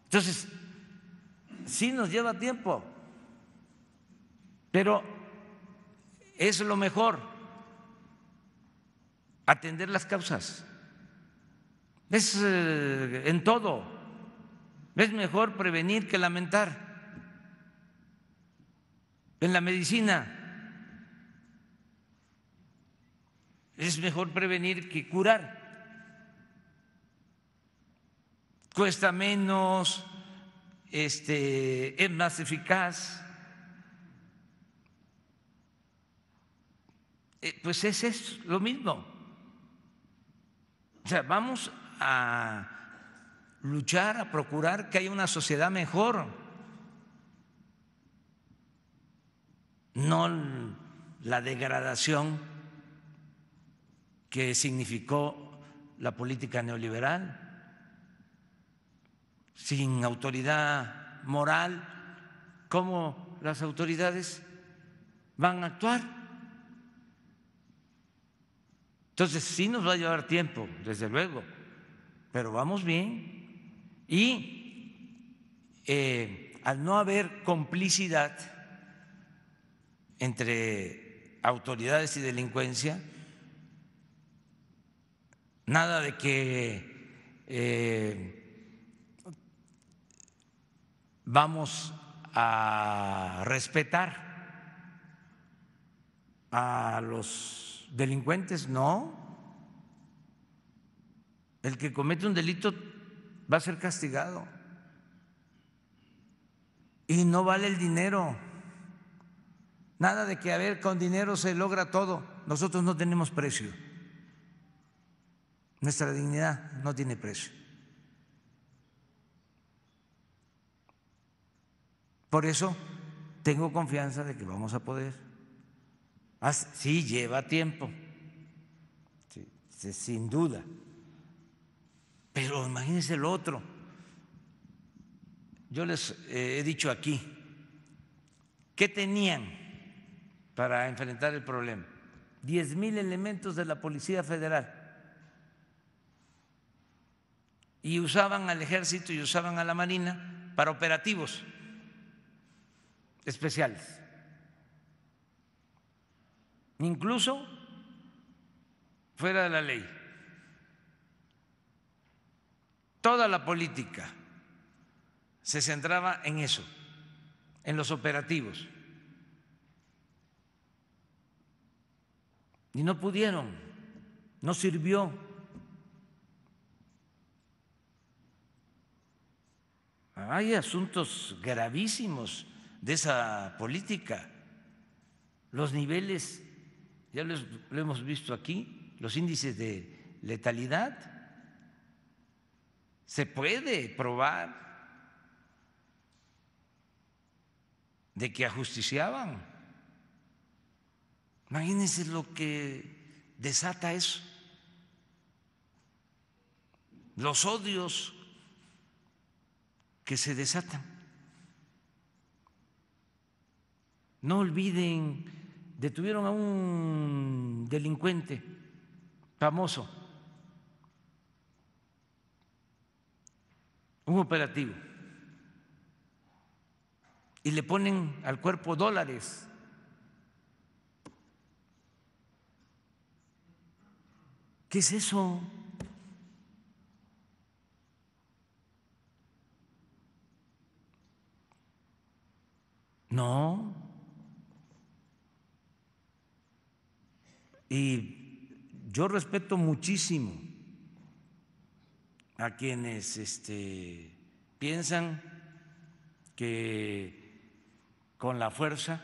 A: Entonces, sí nos lleva tiempo, pero es lo mejor, atender las causas. Es eh, en todo, es mejor prevenir que lamentar. En la medicina es mejor prevenir que curar. Cuesta menos, este, es más eficaz. Eh, pues es es lo mismo. O sea, vamos a luchar, a procurar que haya una sociedad mejor. No la degradación que significó la política neoliberal sin autoridad moral, ¿cómo las autoridades van a actuar? Entonces, sí nos va a llevar tiempo, desde luego, pero vamos bien. Y eh, al no haber complicidad entre autoridades y delincuencia, nada de que... Eh, vamos a respetar a los delincuentes, no. El que comete un delito va a ser castigado. Y no vale el dinero. Nada de que, a ver, con dinero se logra todo. Nosotros no tenemos precio. Nuestra dignidad no tiene precio. Por eso tengo confianza de que vamos a poder. Ah, sí, lleva tiempo, sin duda. Pero imagínense lo otro. Yo les eh, he dicho aquí, ¿qué tenían para enfrentar el problema? Diez mil elementos de la Policía Federal. Y usaban al ejército y usaban a la Marina para operativos especiales. Incluso fuera de la ley. Toda la política se centraba en eso, en los operativos. Y no pudieron, no sirvió. Hay asuntos gravísimos de esa política. Los niveles, ya lo hemos visto aquí, los índices de letalidad, se puede probar de que ajusticiaban. Imagínense lo que desata eso. Los odios que se desatan. No olviden, detuvieron a un delincuente famoso, un operativo, y le ponen al cuerpo dólares. ¿Qué es eso? No. Y yo respeto muchísimo a quienes este, piensan que con la fuerza,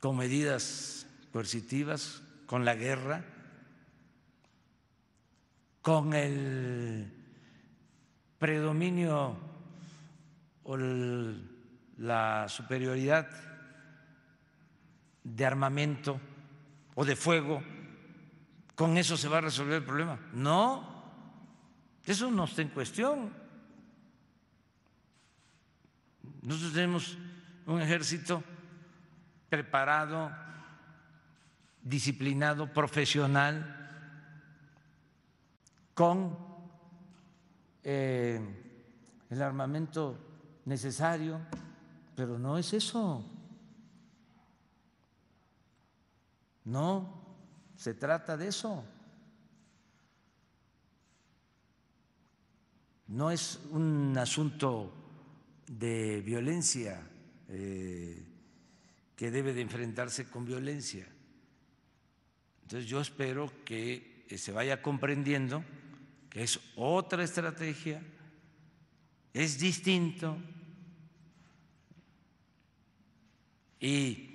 A: con medidas coercitivas, con la guerra, con el predominio o la superioridad de armamento o de fuego, con eso se va a resolver el problema. No, eso no está en cuestión. Nosotros tenemos un ejército preparado, disciplinado, profesional, con eh, el armamento necesario, pero no es eso. No, se trata de eso. No es un asunto de violencia eh, que debe de enfrentarse con violencia. Entonces yo espero que eh, se vaya comprendiendo que es otra estrategia, es distinto y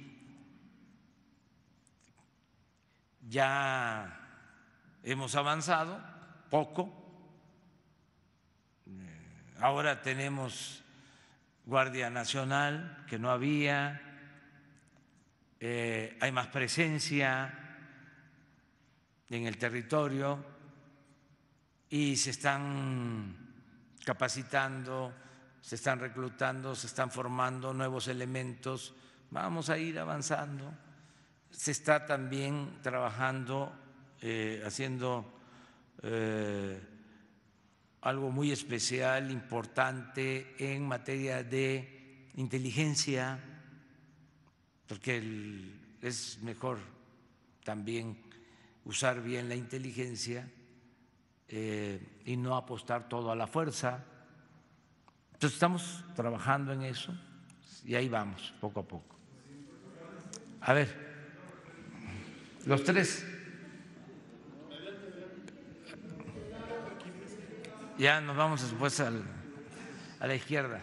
A: ya hemos avanzado poco, eh, ahora tenemos Guardia Nacional que no había, eh, hay más presencia en el territorio y se están capacitando, se están reclutando, se están formando nuevos elementos, vamos a ir avanzando se está también trabajando, eh, haciendo eh, algo muy especial, importante en materia de inteligencia, porque es mejor también usar bien la inteligencia eh, y no apostar todo a la fuerza. Entonces estamos trabajando en eso y ahí vamos, poco a poco. A ver. Los tres. Ya nos vamos después a la izquierda.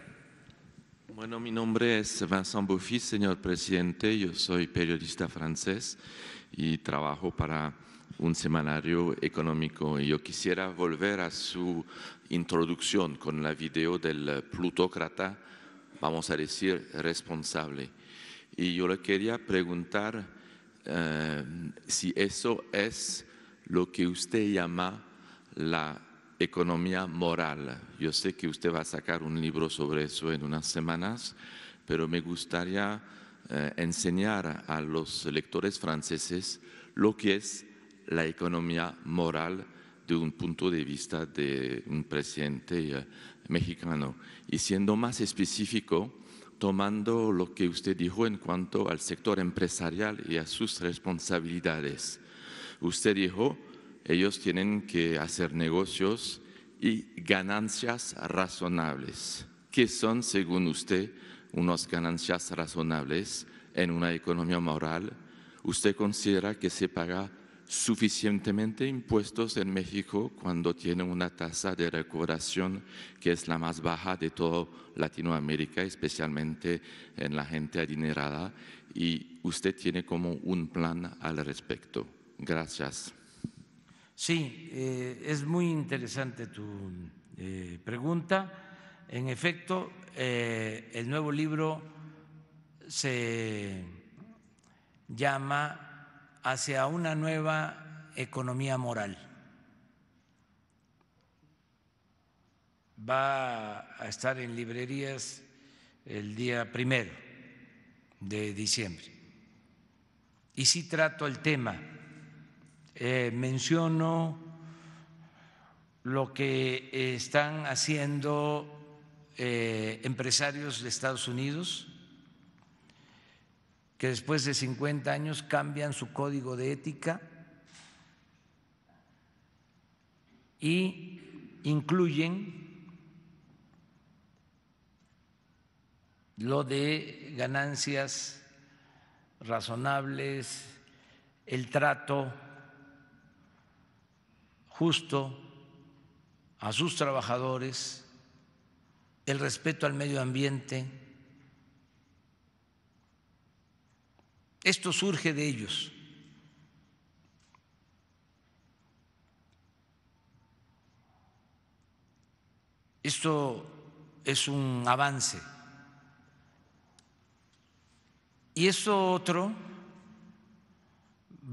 F: Bueno, mi nombre es Vincent Buffy, señor presidente. Yo soy periodista francés y trabajo para un semanario económico. Yo quisiera volver a su introducción con la video del plutócrata, vamos a decir, responsable. Y yo le quería preguntar Em, si eso es lo que usted llama la economía moral. Yo sé que usted va a sacar un libro sobre eso en unas semanas, pero me gustaría eh, enseñar a los lectores franceses lo que es la economía moral de un punto de vista de un presidente eh, mexicano. Y siendo más específico, tomando lo que usted dijo en cuanto al sector empresarial y a sus responsabilidades. Usted dijo, ellos tienen que hacer negocios y ganancias razonables. ¿Qué son, según usted, unas ganancias razonables en una economía moral? ¿Usted considera que se paga suficientemente impuestos en México cuando tiene una tasa de recuperación que es la más baja de toda Latinoamérica, especialmente en la gente adinerada, y usted tiene como un plan al respecto. Gracias.
A: Sí, eh, es muy interesante tu eh, pregunta. En efecto, eh, el nuevo libro se llama hacia una nueva economía moral. Va a estar en librerías el día primero de diciembre. Y si trato el tema. Eh, menciono lo que están haciendo eh, empresarios de Estados Unidos que después de 50 años cambian su código de ética y incluyen lo de ganancias razonables, el trato justo a sus trabajadores, el respeto al medio ambiente Esto surge de ellos. Esto es un avance. Y esto otro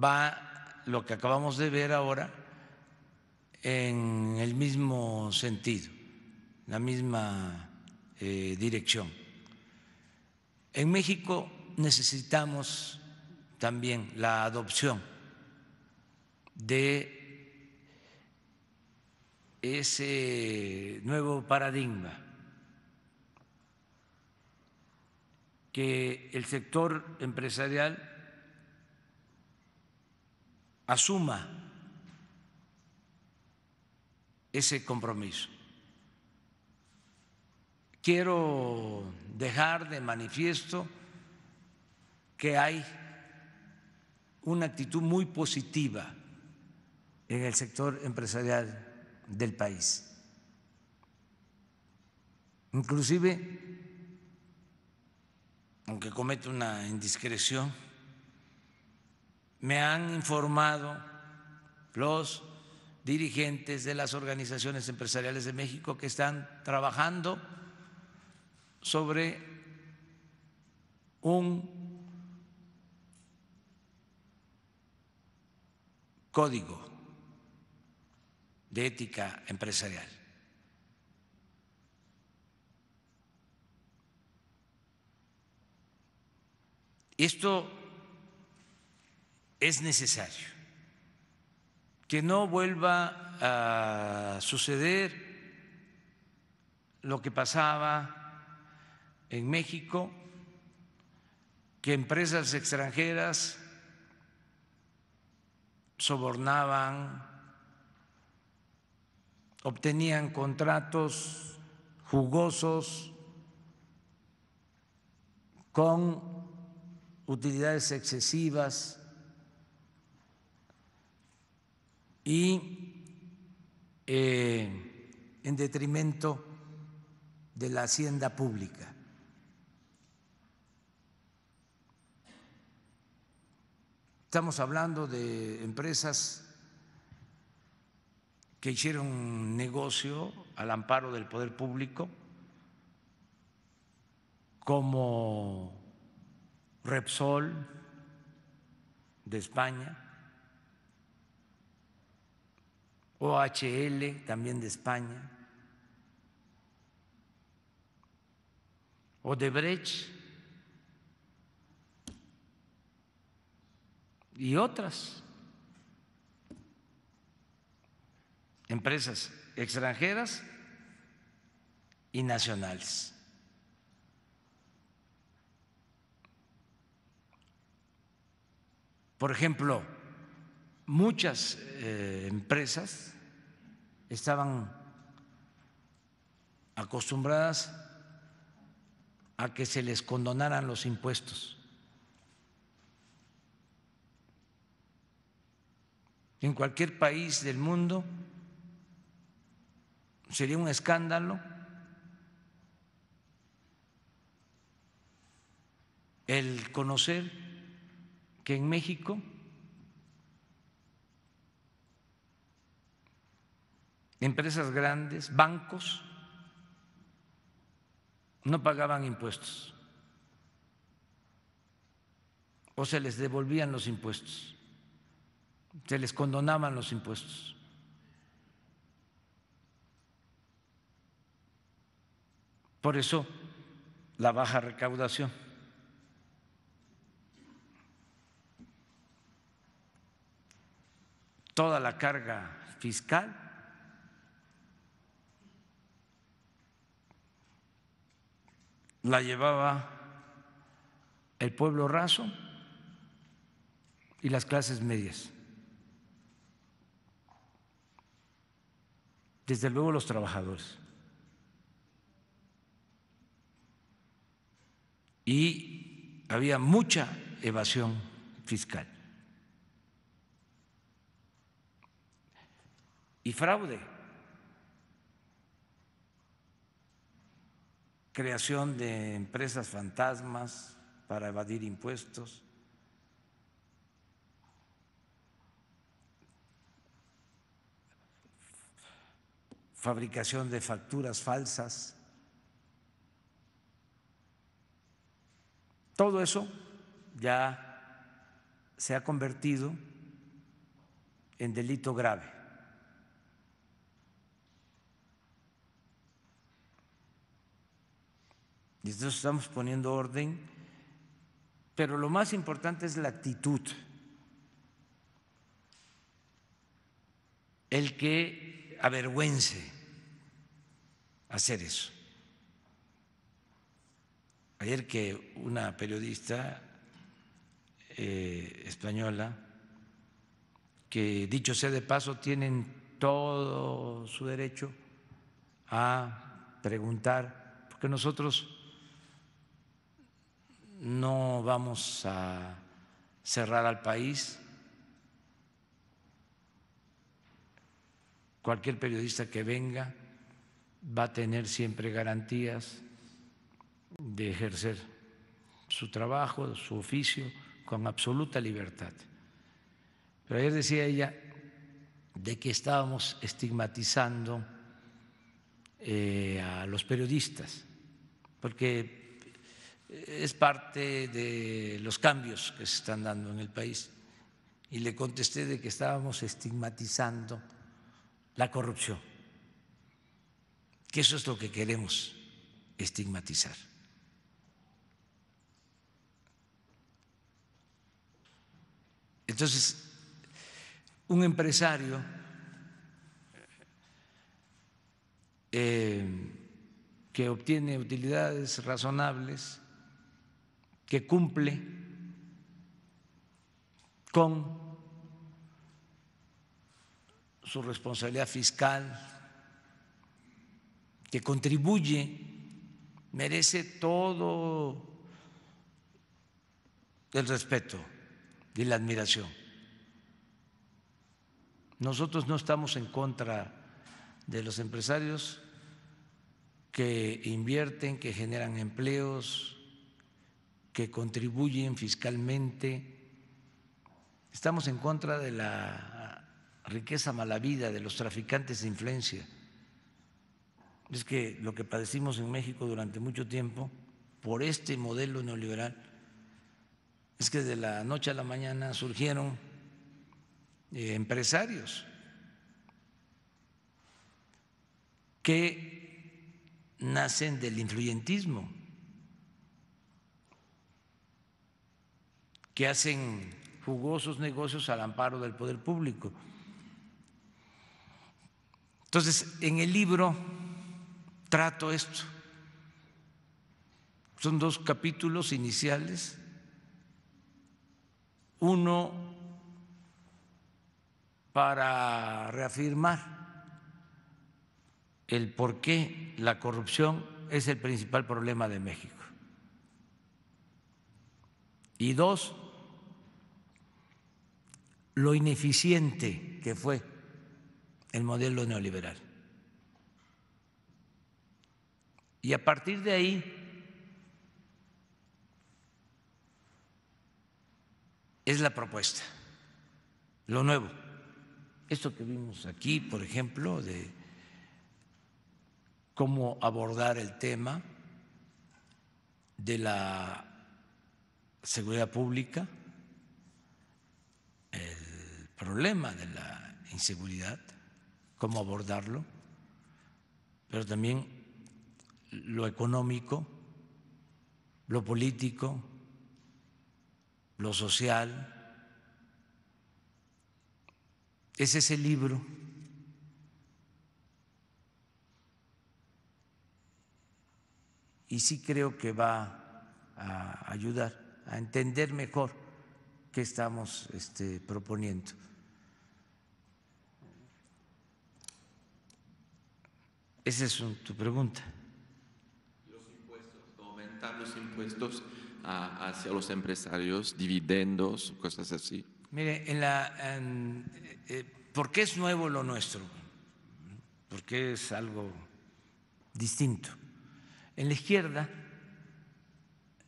A: va, lo que acabamos de ver ahora, en el mismo sentido, la misma eh, dirección. En México necesitamos también la adopción de ese nuevo paradigma que el sector empresarial asuma ese compromiso. Quiero dejar de manifiesto que hay una actitud muy positiva en el sector empresarial del país. Inclusive, aunque cometo una indiscreción, me han informado los dirigentes de las organizaciones empresariales de México que están trabajando sobre un código de ética empresarial. Esto es necesario, que no vuelva a suceder lo que pasaba en México, que empresas extranjeras sobornaban, obtenían contratos jugosos con utilidades excesivas y eh, en detrimento de la hacienda pública. Estamos hablando de empresas que hicieron negocio al amparo del poder público, como Repsol de España, OHL también de España, Odebrecht y otras empresas extranjeras y nacionales. Por ejemplo, muchas eh, empresas estaban acostumbradas a que se les condonaran los impuestos. en cualquier país del mundo, sería un escándalo el conocer que en México empresas grandes, bancos, no pagaban impuestos o se les devolvían los impuestos se les condonaban los impuestos. Por eso la baja recaudación. Toda la carga fiscal la llevaba el pueblo raso y las clases medias. desde luego los trabajadores. Y había mucha evasión fiscal. Y fraude. Creación de empresas fantasmas para evadir impuestos. fabricación de facturas falsas. Todo eso ya se ha convertido en delito grave. Y entonces estamos poniendo orden, pero lo más importante es la actitud. El que avergüence hacer eso. Ayer que una periodista eh, española, que dicho sea de paso, tienen todo su derecho a preguntar, porque nosotros no vamos a cerrar al país. Cualquier periodista que venga va a tener siempre garantías de ejercer su trabajo, su oficio, con absoluta libertad. Pero ayer decía ella de que estábamos estigmatizando eh, a los periodistas, porque es parte de los cambios que se están dando en el país. Y le contesté de que estábamos estigmatizando la corrupción que eso es lo que queremos estigmatizar. Entonces, un empresario eh, que obtiene utilidades razonables, que cumple con su responsabilidad fiscal, que contribuye, merece todo el respeto y la admiración. Nosotros no estamos en contra de los empresarios que invierten, que generan empleos, que contribuyen fiscalmente. Estamos en contra de la riqueza malavida, de los traficantes de influencia es que lo que padecimos en México durante mucho tiempo por este modelo neoliberal es que de la noche a la mañana surgieron eh, empresarios que nacen del influyentismo, que hacen jugosos negocios al amparo del poder público. Entonces, en el libro trato esto. Son dos capítulos iniciales. Uno para reafirmar el por qué la corrupción es el principal problema de México. Y dos, lo ineficiente que fue el modelo neoliberal. Y a partir de ahí es la propuesta, lo nuevo. Esto que vimos aquí, por ejemplo, de cómo abordar el tema de la seguridad pública, el problema de la inseguridad, cómo abordarlo, pero también lo económico, lo político, lo social. Ese Es el libro y sí creo que va a ayudar a entender mejor qué estamos este, proponiendo. Esa es tu pregunta
F: los impuestos hacia los empresarios, dividendos, cosas así.
A: Mire, en la, eh, eh, ¿por qué es nuevo lo nuestro? Porque es algo distinto. En la izquierda,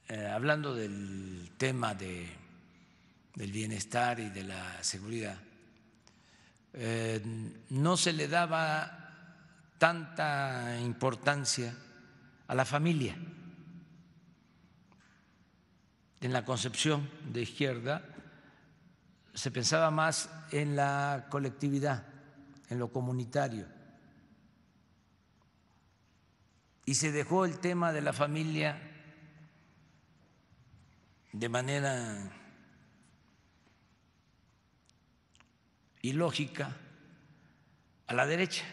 A: eh, hablando del tema de, del bienestar y de la seguridad, no se le daba tanta importancia a la familia en la concepción de izquierda se pensaba más en la colectividad, en lo comunitario. Y se dejó el tema de la familia de manera ilógica a la derecha.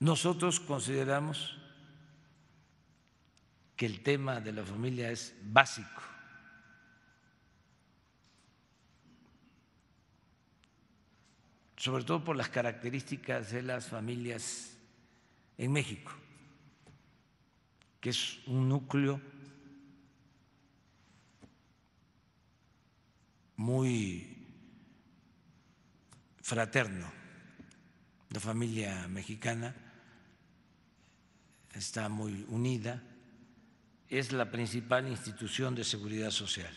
A: Nosotros consideramos que el tema de la familia es básico. sobre todo por las características de las familias en México, que es un núcleo muy fraterno. La familia mexicana está muy unida, es la principal institución de seguridad social.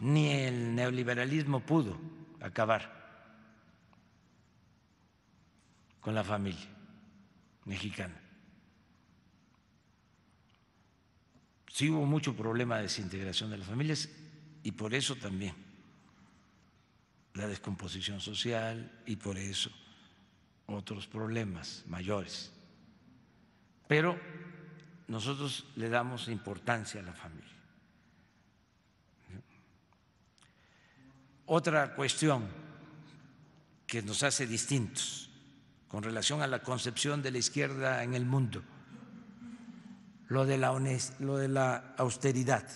A: Ni el neoliberalismo pudo acabar con la familia mexicana. Sí hubo mucho problema de desintegración de las familias y por eso también la descomposición social y por eso otros problemas mayores. Pero nosotros le damos importancia a la familia. Otra cuestión que nos hace distintos con relación a la concepción de la izquierda en el mundo, lo de la, austeridad.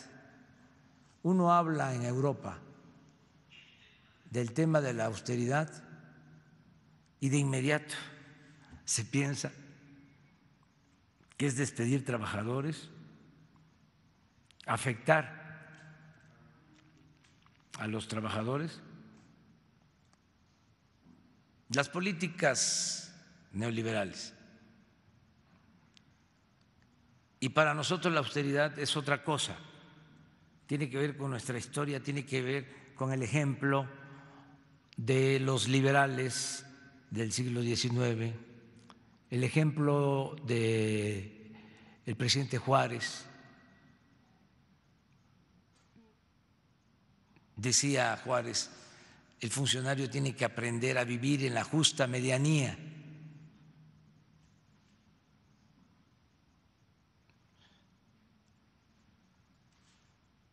A: Uno habla en Europa del tema de la austeridad y de inmediato se piensa es despedir trabajadores, afectar a los trabajadores. Las políticas neoliberales. Y para nosotros la austeridad es otra cosa. Tiene que ver con nuestra historia, tiene que ver con el ejemplo de los liberales del siglo XIX, el ejemplo de el presidente Juárez, decía Juárez, el funcionario tiene que aprender a vivir en la justa medianía.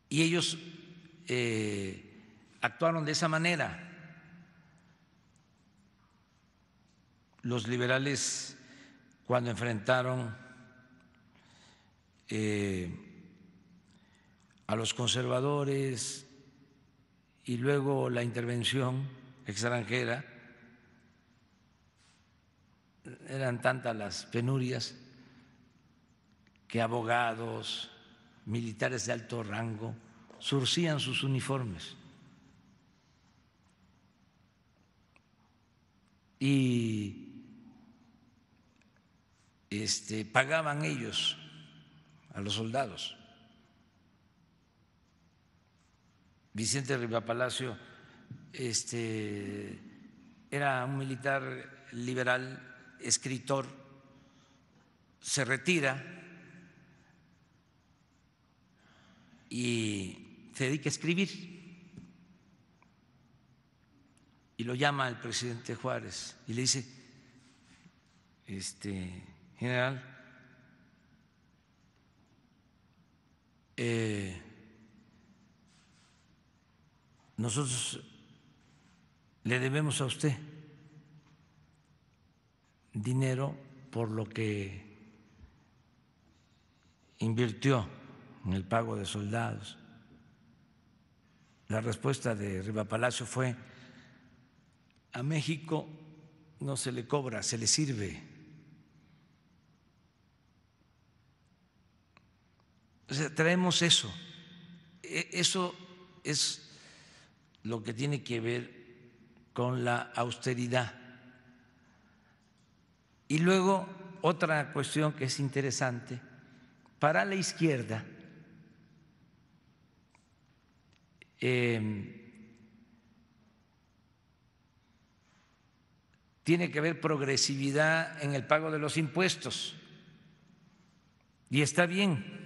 A: Y ellos eh, actuaron de esa manera. Los liberales, cuando enfrentaron eh, a los conservadores y luego la intervención extranjera, eran tantas las penurias que abogados, militares de alto rango, surcían sus uniformes. Y este, pagaban ellos a los soldados. Vicente Rivapalacio este, era un militar liberal, escritor, se retira y se dedica a escribir. Y lo llama el presidente Juárez y le dice, este, general, Eh, nosotros le debemos a usted dinero por lo que invirtió en el pago de soldados. La respuesta de Riva Palacio fue, a México no se le cobra, se le sirve. traemos eso. E, eso es lo que tiene que ver con la austeridad. Y luego otra cuestión que es interesante, para la izquierda, em, tiene que haber progresividad en el pago de los impuestos. Y está bien,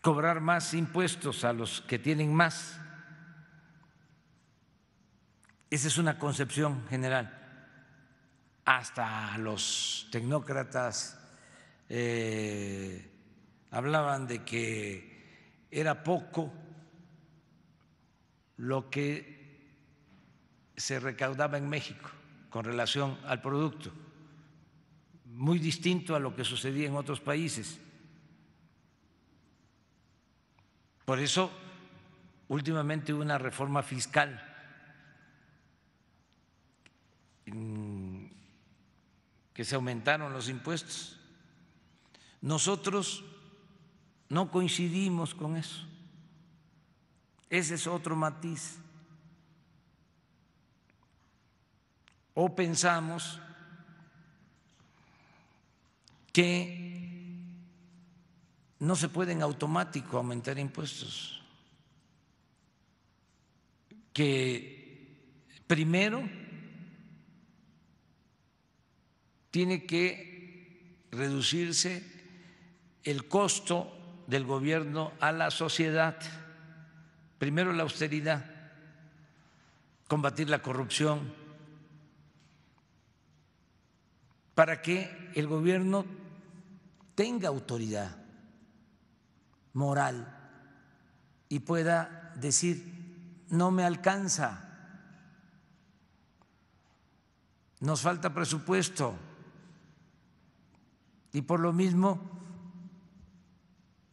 A: cobrar más impuestos a los que tienen más. Esa es una concepción general. Hasta los tecnócratas eh, hablaban de que era poco lo que se recaudaba en México con relación al producto, muy distinto a lo que sucedía en otros países. Por eso, últimamente hubo una reforma fiscal.
E: Mm,
A: que se aumentaron los impuestos. Nosotros no coincidimos con eso. Ese es otro matiz. O pensamos que no se pueden automático aumentar impuestos, que primero tiene que reducirse el costo del gobierno a la sociedad, primero la austeridad, combatir la corrupción, para que el gobierno tenga autoridad moral y pueda decir, no me alcanza, nos falta presupuesto y por lo mismo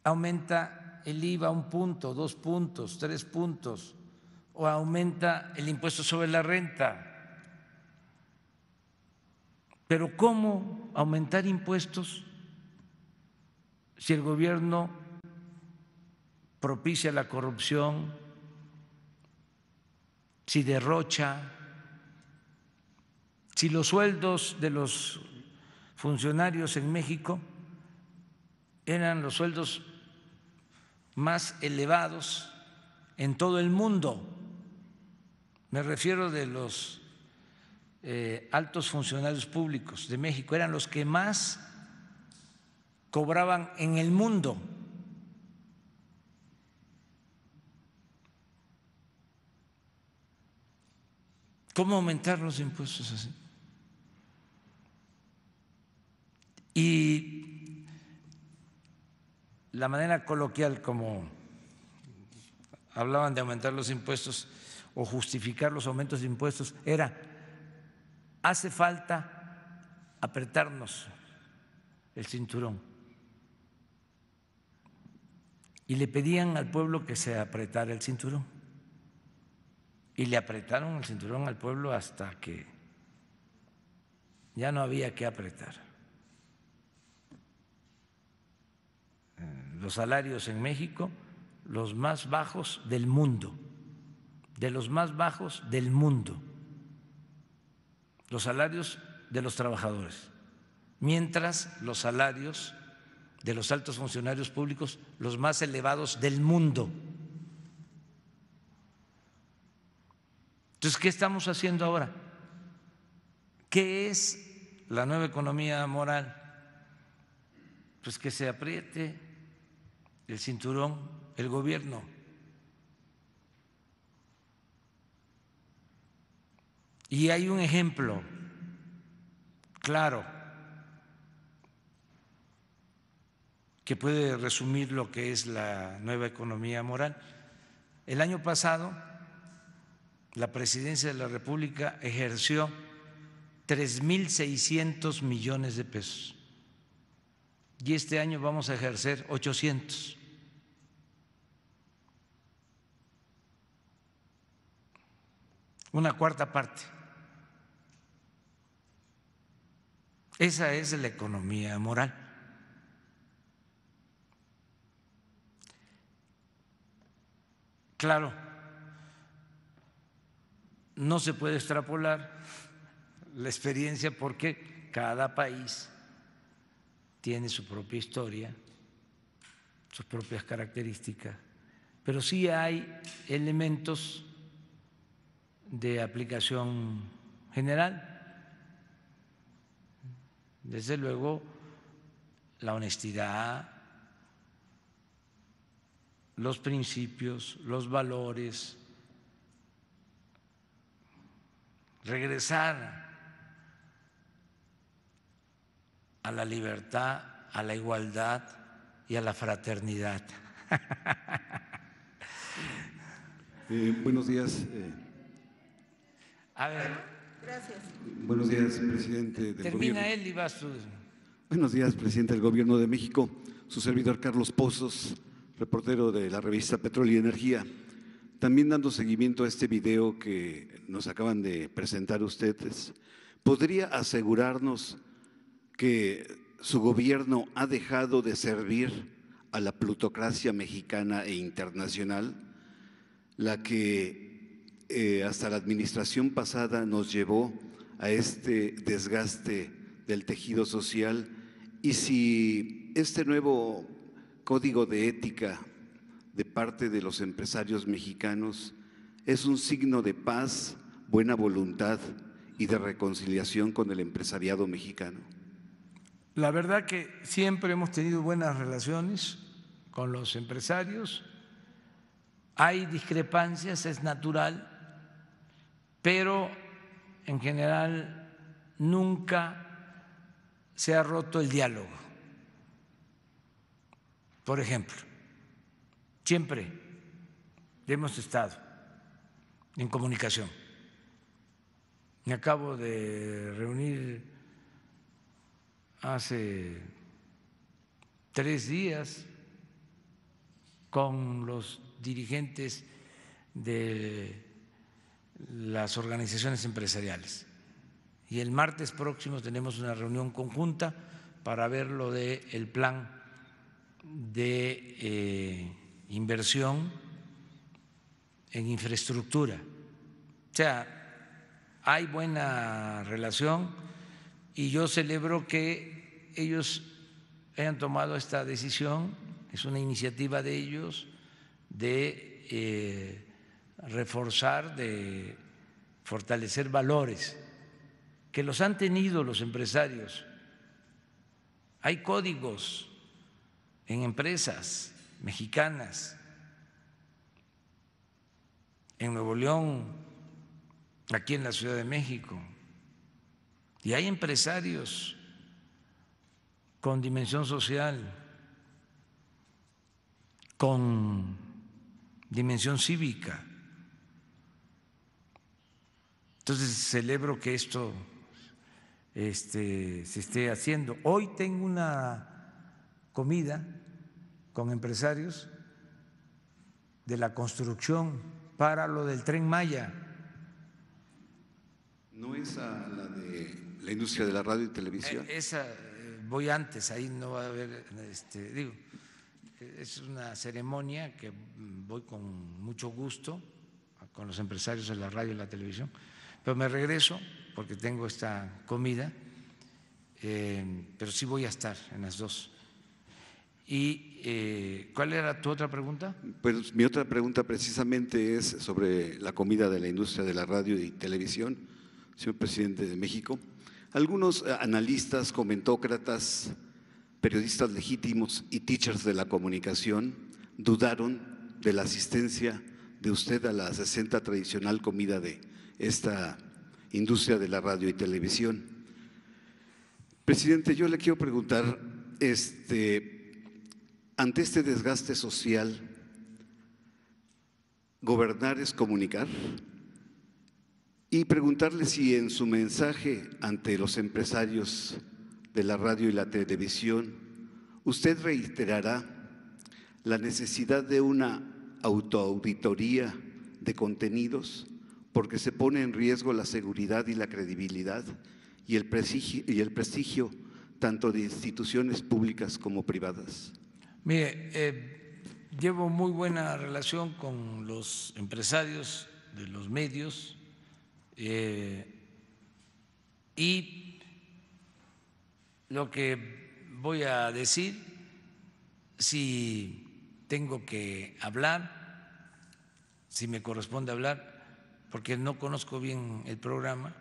A: aumenta el IVA un punto, dos puntos, tres puntos, o aumenta el impuesto sobre la renta. Pero ¿cómo aumentar impuestos si el gobierno propicia la corrupción, si derrocha, si los sueldos de los funcionarios en México eran los sueldos más elevados en todo el mundo. Me refiero de los eh, altos funcionarios públicos de México, eran los que más cobraban en el mundo. ¿Cómo aumentar los impuestos así? Y la manera coloquial como hablaban de aumentar los impuestos o justificar los aumentos de impuestos era, hace falta apretarnos el cinturón. Y le pedían al pueblo que se apretara el cinturón y le apretaron el cinturón al pueblo hasta que ya no había que apretar. Los salarios en México, los más bajos del mundo, de los más bajos del mundo, los salarios de los trabajadores, mientras los salarios de los altos funcionarios públicos, los más elevados del mundo. Entonces, ¿qué estamos haciendo ahora? ¿Qué es la nueva economía moral? Pues que se apriete el cinturón el gobierno. Y hay un ejemplo claro que puede resumir lo que es la nueva economía moral. El año pasado, la presidencia de la República ejerció 3.600 millones de pesos y este año vamos a ejercer 800. Una cuarta parte. Esa es la economía moral. Claro no se puede extrapolar la experiencia porque cada país tiene su propia historia, sus propias características, pero sí hay elementos de aplicación general. Desde luego, la honestidad, los principios, los valores, regresar a la libertad, a la igualdad y a la
G: fraternidad. Eh, buenos días. Eh.
E: A ver. Gracias. Buenos días,
G: presidente del Termina él y va su... Buenos días, presidente del Gobierno de México. Su servidor Carlos Pozos, reportero de la revista Petróleo y Energía. También dando seguimiento a este video que nos acaban de presentar ustedes, ¿podría asegurarnos que su gobierno ha dejado de servir a la plutocracia mexicana e internacional, la que eh, hasta la administración pasada nos llevó a este desgaste del tejido social? Y si este nuevo código de ética de parte de los empresarios mexicanos es un signo de paz, buena voluntad y de reconciliación con el empresariado mexicano?
A: La verdad que siempre hemos tenido buenas relaciones con los empresarios. Hay discrepancias, es natural, pero en general nunca se ha roto el diálogo. Por ejemplo, Siempre hemos estado en comunicación. Me acabo de reunir hace tres días con los dirigentes de las organizaciones empresariales. Y el martes próximo tenemos una reunión conjunta para ver lo del plan de eh, inversión en infraestructura. O sea, hay buena relación y yo celebro que ellos hayan tomado esta decisión, es una iniciativa de ellos de eh, reforzar, de fortalecer valores que los han tenido los empresarios. Hay códigos en empresas mexicanas, en Nuevo León, aquí en la Ciudad de México. Y hay empresarios con dimensión social, con dimensión cívica. Entonces celebro que esto este, se esté haciendo. Hoy tengo una comida con empresarios de la construcción para lo del tren Maya.
G: ¿No es la de la industria de la radio y televisión? Eh,
A: esa, eh, voy antes, ahí no va a haber, este, digo, eh, es una ceremonia que mm, voy con mucho gusto con los empresarios de la radio y la televisión, pero me regreso porque tengo esta comida, pero sí voy a estar en las dos. Y eh, ¿Cuál era tu otra pregunta?
G: Pues mi otra pregunta precisamente es sobre la comida de la industria de la radio y televisión, señor presidente de México. Algunos eh, analistas, comentócratas, periodistas legítimos y teachers de la comunicación dudaron de la asistencia de usted a la 60 tradicional comida de esta industria de la radio y televisión. Presidente, yo le quiero preguntar, este, ante este desgaste social, gobernar es comunicar y preguntarle si en su mensaje ante los empresarios de la radio y la televisión, usted reiterará la necesidad de una autoauditoría de contenidos porque se pone en riesgo la seguridad y la credibilidad y el prestigio, y el prestigio tanto de instituciones públicas como privadas.
A: Mire, eh, llevo muy buena relación con los empresarios de los medios eh, y lo que voy a decir, si tengo que hablar, si me corresponde hablar, porque no conozco bien el programa,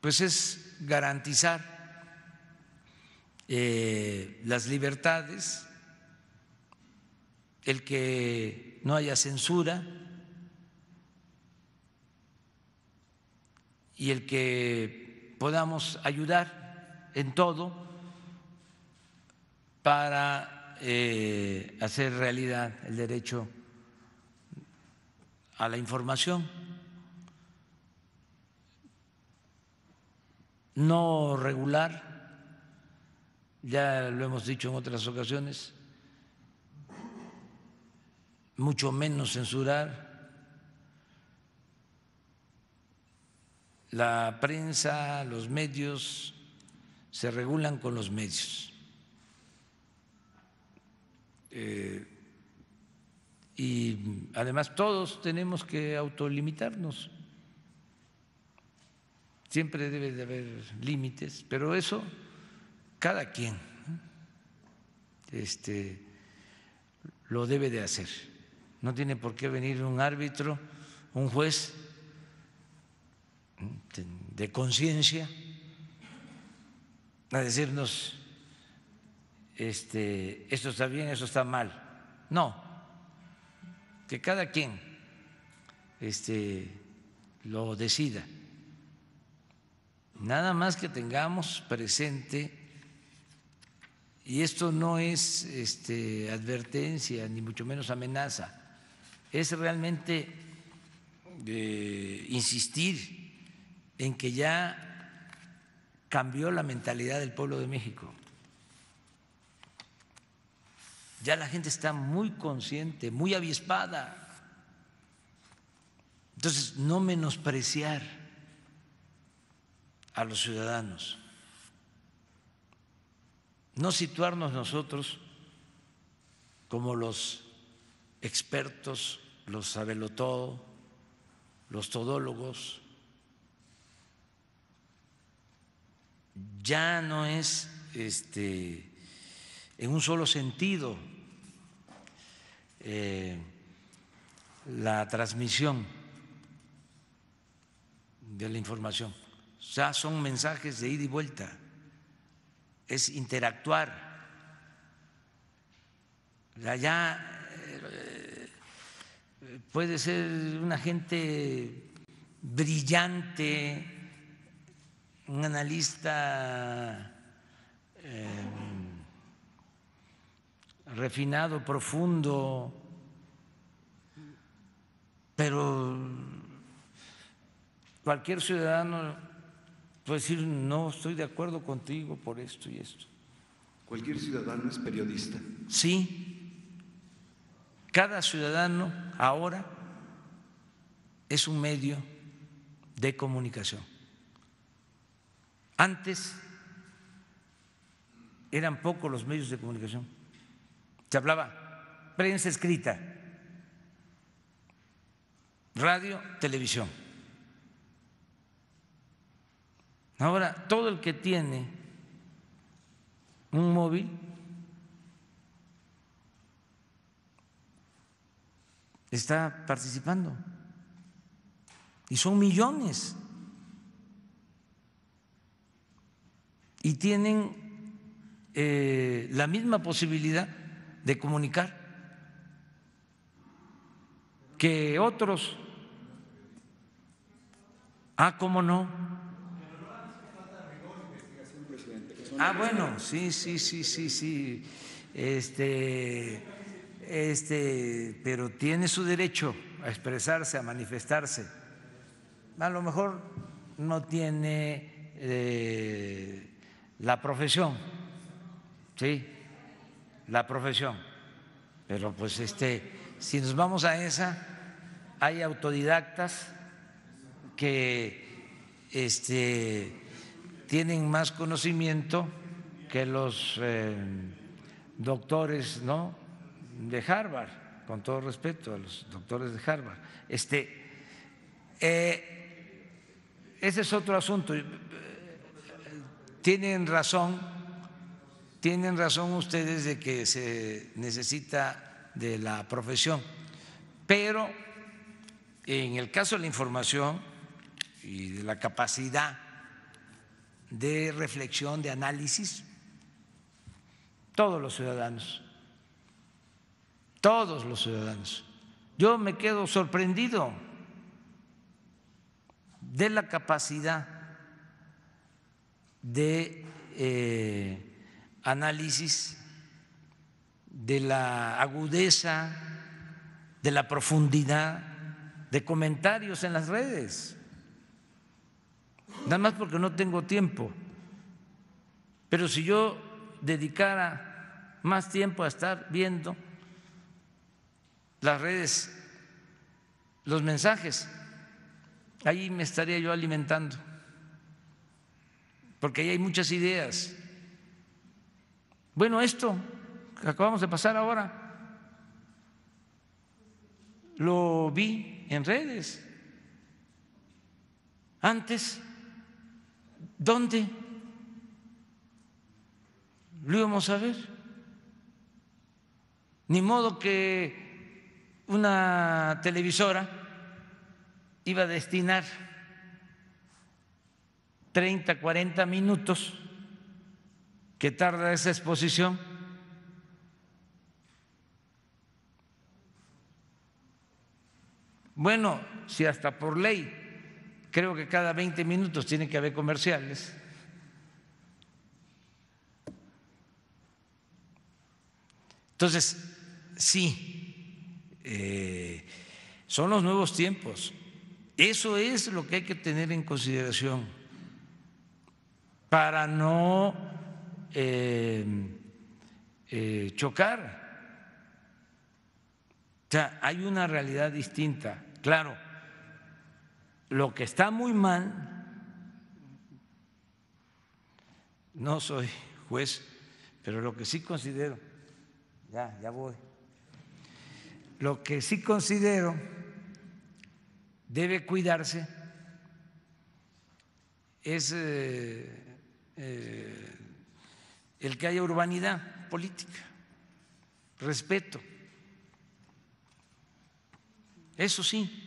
A: pues es garantizar eh, las libertades, el que no haya censura y el que podamos ayudar en todo para eh, hacer realidad el derecho a la información. No regular ya lo hemos dicho en otras ocasiones, mucho menos censurar. La prensa, los medios se regulan con los medios. Eh, y además todos tenemos que autolimitarnos. Siempre debe de haber límites, pero eso cada quien este, lo debe de hacer. No tiene por qué venir un árbitro, un juez de conciencia a decirnos este, esto está bien, esto está mal. No, que cada quien este, lo decida. Nada más que tengamos presente y esto no es este, advertencia, ni mucho menos amenaza, es realmente eh, insistir en que ya cambió la mentalidad del pueblo de México. Ya la gente está muy consciente, muy avispada. Entonces, no menospreciar a los ciudadanos no situarnos nosotros como los expertos, los sabelotodo, los todólogos. Ya no es este, en un solo sentido eh, la transmisión de la información. Ya son mensajes de ida y vuelta es interactuar. Allá eh, puede ser una gente brillante, un analista eh, refinado, profundo, pero cualquier ciudadano puede decir, no estoy de acuerdo contigo por esto y esto.
G: Cualquier ciudadano es periodista.
A: Sí. Cada ciudadano ahora es un medio de comunicación. Antes eran pocos los medios de comunicación. Se hablaba prensa escrita, radio, televisión Ahora, todo el que tiene un móvil está participando. Y son millones. Y tienen eh, la misma posibilidad de comunicar que otros. Ah, ¿cómo no?
G: Ah, bueno,
A: sí, sí, sí, sí, sí. Este, este, pero tiene su derecho a expresarse, a manifestarse. A lo mejor no tiene eh, la profesión, sí, la profesión. Pero pues este, si nos vamos a esa, hay autodidactas que este tienen más conocimiento que los eh, doctores ¿no? de Harvard, con todo respeto a los doctores de Harvard. Este, eh, ese es otro asunto. Eh, tienen razón, tienen razón ustedes de que se necesita de la profesión, pero en el caso de la información y de la capacidad de reflexión, de análisis, todos los ciudadanos, todos los ciudadanos. Yo me quedo sorprendido de la capacidad de eh, análisis, de la agudeza, de la profundidad de comentarios en las redes nada más porque no tengo tiempo. Pero si yo dedicara más tiempo a estar viendo las redes, los mensajes, ahí me estaría yo alimentando, porque ahí hay muchas ideas. Bueno, esto que acabamos de pasar ahora, lo vi en redes. Antes ¿Dónde lo íbamos a ver? Ni modo que una televisora iba a destinar 30, 40 minutos que tarda esa exposición Bueno, si hasta por ley creo que cada 20 minutos tiene que haber comerciales. Entonces, sí, eh, son los nuevos tiempos. Eso es lo que hay que tener en consideración para no eh, eh, chocar. O sea, hay una realidad distinta, claro lo que está muy mal, no soy juez, pero lo que sí considero, ya, ya voy, lo que sí considero debe cuidarse es eh, eh, el que haya urbanidad política, respeto. Eso sí,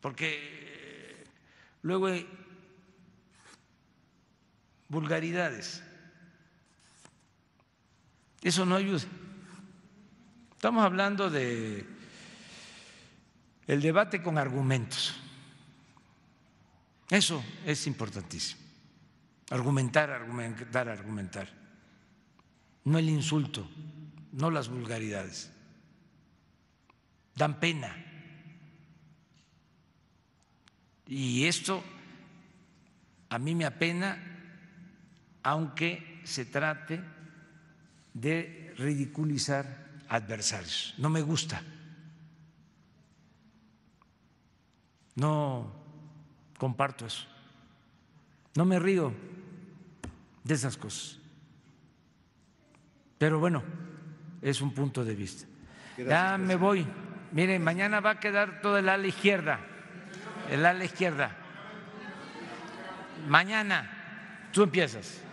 A: porque luego hay vulgaridades. Eso no ayuda. Estamos hablando de el debate con argumentos. Eso es importantísimo. Argumentar, argumentar, argumentar. No el insulto, no las vulgaridades. Dan pena. Y esto a mí me apena, aunque se trate de ridiculizar adversarios. No me gusta. No comparto eso. No me río de esas cosas. Pero bueno, es un punto de vista. ya me voy. Miren, mañana va a quedar toda el ala izquierda el ala izquierda. Mañana tú empiezas.